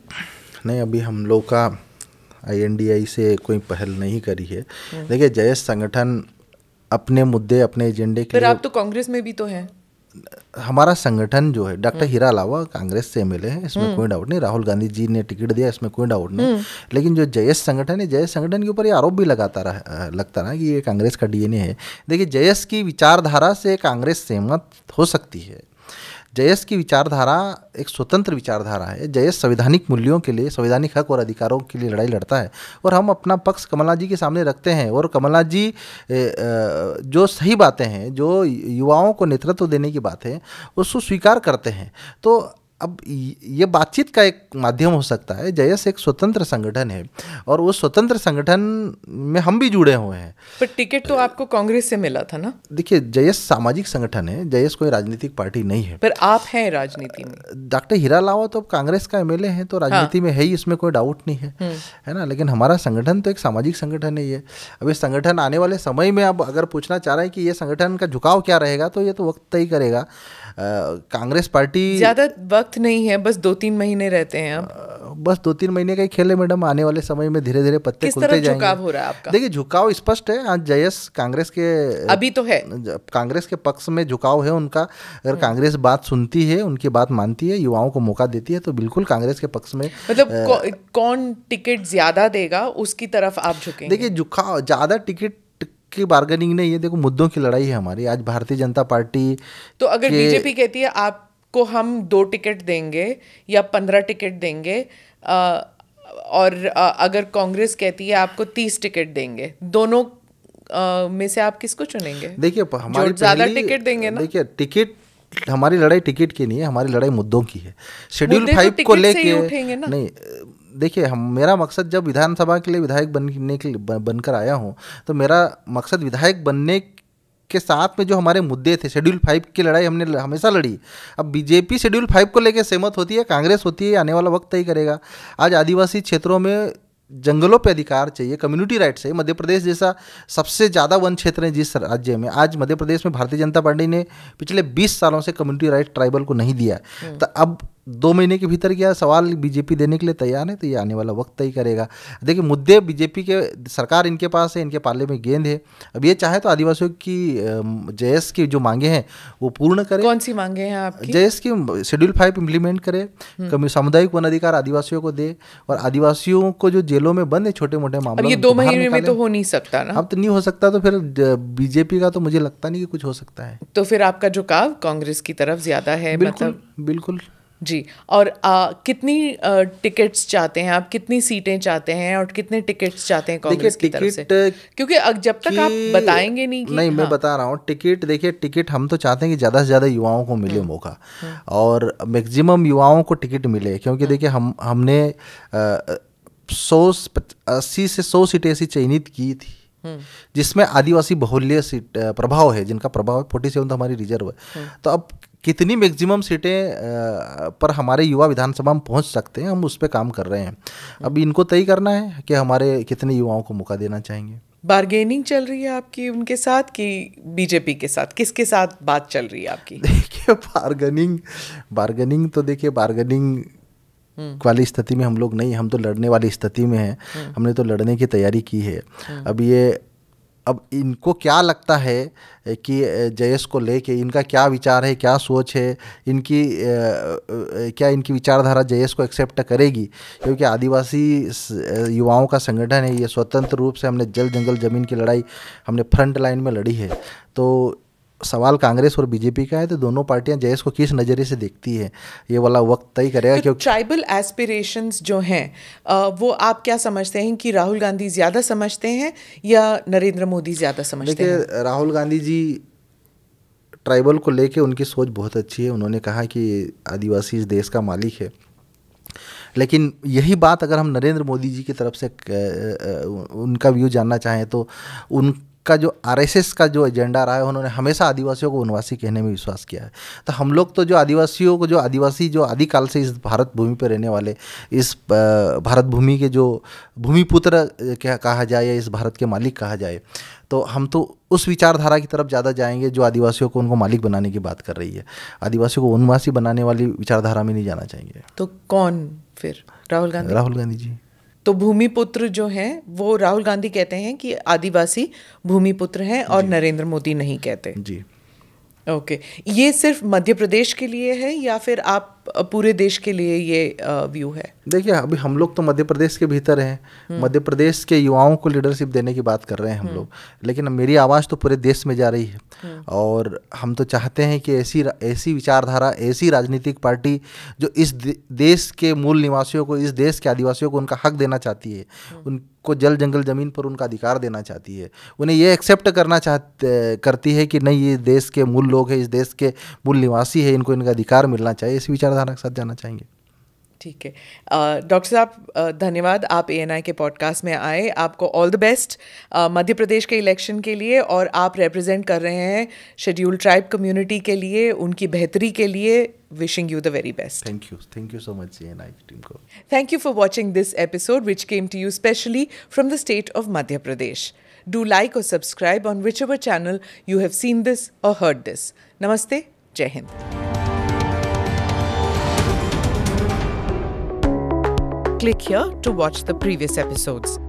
नहीं अभी हम लोग का आई से कोई पहल नहीं करी है हम्म। देखिए जयस संगठन अपने मुद्दे अपने एजेंडे के पर आप तो कांग्रेस में भी तो हैं हमारा संगठन जो है डॉक्टर हम्म। हीरा लावा कांग्रेस से एमएलए है इसमें हम्म। कोई डाउट नहीं राहुल गांधी जी ने टिकट दिया इसमें कोई डाउट नहीं हम्म। लेकिन जो जयस संगठन है जयस संगठन के ऊपर ये आरोप भी लगाता रहा लगता रहा कि ये कांग्रेस का डीएनए है देखिए जयस की विचारधारा से कांग्रेस सहमत हो सकती है जयस की विचारधारा एक स्वतंत्र विचारधारा है जयस संवैधानिक मूल्यों के लिए संवैधानिक हक और अधिकारों के लिए लड़ाई लड़ता है और हम अपना पक्ष कमला जी के सामने रखते हैं और कमला जी जो सही बातें हैं जो युवाओं को नेतृत्व देने की बात है उसको स्वीकार करते हैं तो अब ये बातचीत का एक माध्यम हो सकता है जयस एक स्वतंत्र संगठन है और वो स्वतंत्र संगठन में हम भी जुड़े हुए हैं पर टिकट तो आपको कांग्रेस से मिला था ना देखिए जयस सामाजिक संगठन है जयस कोई राजनीतिक पार्टी नहीं है पर आप हैं राजनीति में डॉक्टर हीरा लावा तो अब कांग्रेस का एमएलए हैं तो राजनीति हाँ। में है ही इसमें कोई डाउट नहीं है हम्म। है ना लेकिन हमारा संगठन तो एक सामाजिक संगठन है ये अब ये संगठन आने वाले समय में अब अगर पूछना चाह रहे हैं कि ये संगठन का झुकाव क्या रहेगा तो ये तो वक्त तय करेगा कांग्रेस पार्टी ज़्यादा वक्त नहीं है बस दो तीन महीने रहते हैं अब बस दो तीन महीने का ही खेल है मैडम आने वाले समय में धीरे धीरे पत्ते किस तरह जाएंगे झुकाव हो रहा है आपका देखिए झुकाव स्पष्ट है आज जयस कांग्रेस के अभी तो है कांग्रेस के पक्ष में झुकाव है उनका अगर कांग्रेस बात सुनती है उनकी बात मानती है युवाओं को मौका देती है तो बिल्कुल कांग्रेस के पक्ष में मतलब कौन टिकट ज्यादा देगा उसकी तरफ आप झुके देखिए झुकाव ज्यादा टिकट की बार्गेनिंग नहीं है देखो मुद्दों की लड़ाई है हमारी आज भारतीय जनता पार्टी तो अगर बीजेपी कहती है आपको हम दो टिकट देंगे या पंद्रह टिकट देंगे आ, और आ, अगर कांग्रेस कहती है आपको तीस टिकट देंगे दोनों आ, में से आप किसको चुनेंगे देखिए हमारी ज्यादा टिकट देंगे ना देखिए टिकट हमारी लड़ाई टिकट की नहीं है हमारी लड़ाई मुद्दों की है शेड्यूल फाइव तो को लेके नहीं देखिए हम मेरा मकसद जब विधानसभा के लिए विधायक बनने के लिए बनकर आया हूँ तो मेरा मकसद विधायक बनने के साथ में जो हमारे मुद्दे थे शेड्यूल फाइव की लड़ाई हमने हमेशा लड़ी अब बीजेपी शेड्यूल फाइव को लेकर सहमत होती है कांग्रेस होती है आने वाला वक्त तय करेगा आज आदिवासी क्षेत्रों में जंगलों पे अधिकार चाहिए कम्युनिटी राइट चाहिए मध्य प्रदेश जैसा सबसे ज़्यादा वन क्षेत्र है जिस राज्य में आज मध्य प्रदेश में भारतीय जनता पार्टी ने पिछले 20 सालों से कम्युनिटी राइट ट्राइबल को नहीं दिया हम्म। तो अब दो महीने के भीतर क्या सवाल बीजेपी देने के लिए तैयार है तो ये आने वाला वक्त तय करेगा देखिए मुद्दे बीजेपी के सरकार इनके पास है इनके पाले में गेंद है अब ये चाहे तो आदिवासियों की जेएस की जो मांगे हैं वो पूर्ण करे कौन सी मांगे हैं आप जेएस की शेड्यूल फाइव इम्प्लीमेंट करे कभी सामुदायिक वन अधिकार आदिवासियों को दे और आदिवासियों को जो जेलों में बंद है छोटे मोटे मामले ये दो तो महीने में तो हो नहीं सकता ना अब तो नहीं हो सकता तो फिर बीजेपी का तो मुझे लगता नहीं कि कुछ हो सकता है तो फिर आपका झुकाव कांग्रेस की तरफ ज्यादा है बिल्कुल मतलब बिल्कुल जी और आ, कितनी टिकट्स चाहते हैं आप कितनी सीटें चाहते हैं और कितने टिकट्स चाहते हैं कांग्रेस की तरफ से क्योंकि जब तक आप बताएंगे नहीं कि नहीं हाँ। मैं बता रहा हूँ टिकट देखिए टिकट हम तो चाहते हैं कि ज़्यादा से ज़्यादा युवाओं को मिले हम्म। मौका हम्म। और मैक्सिमम युवाओं को टिकट मिले क्योंकि हम्म। देखिए हम हमने सौ अस्सी से सौ सीटें ऐसी चयनित की थी जिसमें आदिवासी बहुल्य सीट प्रभाव है जिनका प्रभाव फोर्टी सेवन तो हमारी रिजर्व है तो अब कितनी मैक्सिमम सीटें पर हमारे युवा विधानसभा में पहुंच सकते हैं हम उस पर काम कर रहे हैं अब इनको तय करना है कि हमारे कितने युवाओं को मौका देना चाहेंगे बार्गेनिंग चल रही है आपकी उनके साथ कि बीजेपी के साथ किसके साथ बात चल रही है आपकी देखिए बार्गेनिंग बार्गेनिंग तो देखिए बार्गेनिंग हम्म। वाली स्थिति में हम लोग नहीं हम तो लड़ने वाली स्थिति में हैं हम्म। हमने तो लड़ने की तैयारी की है हम्म। अब ये अब इनको क्या लगता है कि जयेश को लेके इनका क्या विचार है क्या सोच है इनकी क्या इनकी विचारधारा जयेश को एक्सेप्ट करेगी क्योंकि आदिवासी युवाओं का संगठन है ये स्वतंत्र रूप से हमने जल जंगल ज़मीन की लड़ाई हमने फ्रंट लाइन में लड़ी है तो सवाल कांग्रेस और बीजेपी का है तो दोनों पार्टियां जयस को किस नज़रिए से देखती है ये वाला वक्त तय करेगा तो क्योंकि ट्राइबल एस्पिरेशन जो हैं वो आप क्या समझते हैं कि राहुल गांधी ज़्यादा समझते हैं या नरेंद्र मोदी ज़्यादा समझते हैं राहुल गांधी जी ट्राइबल को लेके उनकी सोच बहुत अच्छी है उन्होंने कहा कि आदिवासी इस देश का मालिक है लेकिन यही बात अगर हम नरेंद्र मोदी जी की तरफ से उनका व्यू जानना चाहें तो उन का जो आरएसएस का जो एजेंडा रहा है उन्होंने हमेशा आदिवासियों को वनवासी कहने में विश्वास किया है तो हम लोग तो जो आदिवासियों को जो आदिवासी जो आदिकाल से इस भारत भूमि पर रहने वाले इस भारत भूमि के जो भूमिपुत्र क्या कहा जाए या इस भारत के मालिक कहा जाए तो हम तो उस विचारधारा की तरफ ज़्यादा जाएंगे जो आदिवासियों को उनको मालिक बनाने की बात कर रही है आदिवासियों को वनवासी बनाने वाली विचारधारा में नहीं जाना चाहेंगे तो कौन फिर राहुल गांधी राहुल गांधी जी तो भूमिपुत्र जो हैं वो राहुल गांधी कहते हैं कि आदिवासी भूमिपुत्र हैं और नरेंद्र मोदी नहीं कहते जी ओके okay. ये सिर्फ मध्य प्रदेश के लिए है या फिर आप पूरे देश के लिए ये व्यू है देखिए अभी हम लोग तो मध्य प्रदेश के भीतर हैं हम्म। मध्य प्रदेश के युवाओं को लीडरशिप देने की बात कर रहे हैं हम हम्म। लोग लेकिन मेरी आवाज़ तो पूरे देश में जा रही है हम्म। और हम तो चाहते हैं कि ऐसी ऐसी विचारधारा ऐसी राजनीतिक पार्टी जो इस देश के मूल निवासियों को इस देश के आदिवासियों को उनका हक देना चाहती है उनको जल जंगल ज़मीन पर उनका अधिकार देना चाहती है उन्हें ये एक्सेप्ट करना चाह करती है कि नहीं ये देश के मूल लोग हैं इस देश के मूल निवासी है इनको इनका अधिकार मिलना चाहिए इस विचार विचारधारा के साथ जाना चाहेंगे ठीक है डॉक्टर साहब धन्यवाद आप ए के पॉडकास्ट में आए आपको all the best Madhya Pradesh के इलेक्शन के लिए और आप रिप्रेजेंट कर रहे हैं शेड्यूल ट्राइब कम्युनिटी के लिए उनकी बेहतरी के लिए wishing you the very best thank you thank you so much C N I team को thank you for watching this episode which came to you specially from the state of Madhya Pradesh do like और subscribe on which our channel you have seen this और heard this नमस्ते जय Hind click here to watch the previous episodes.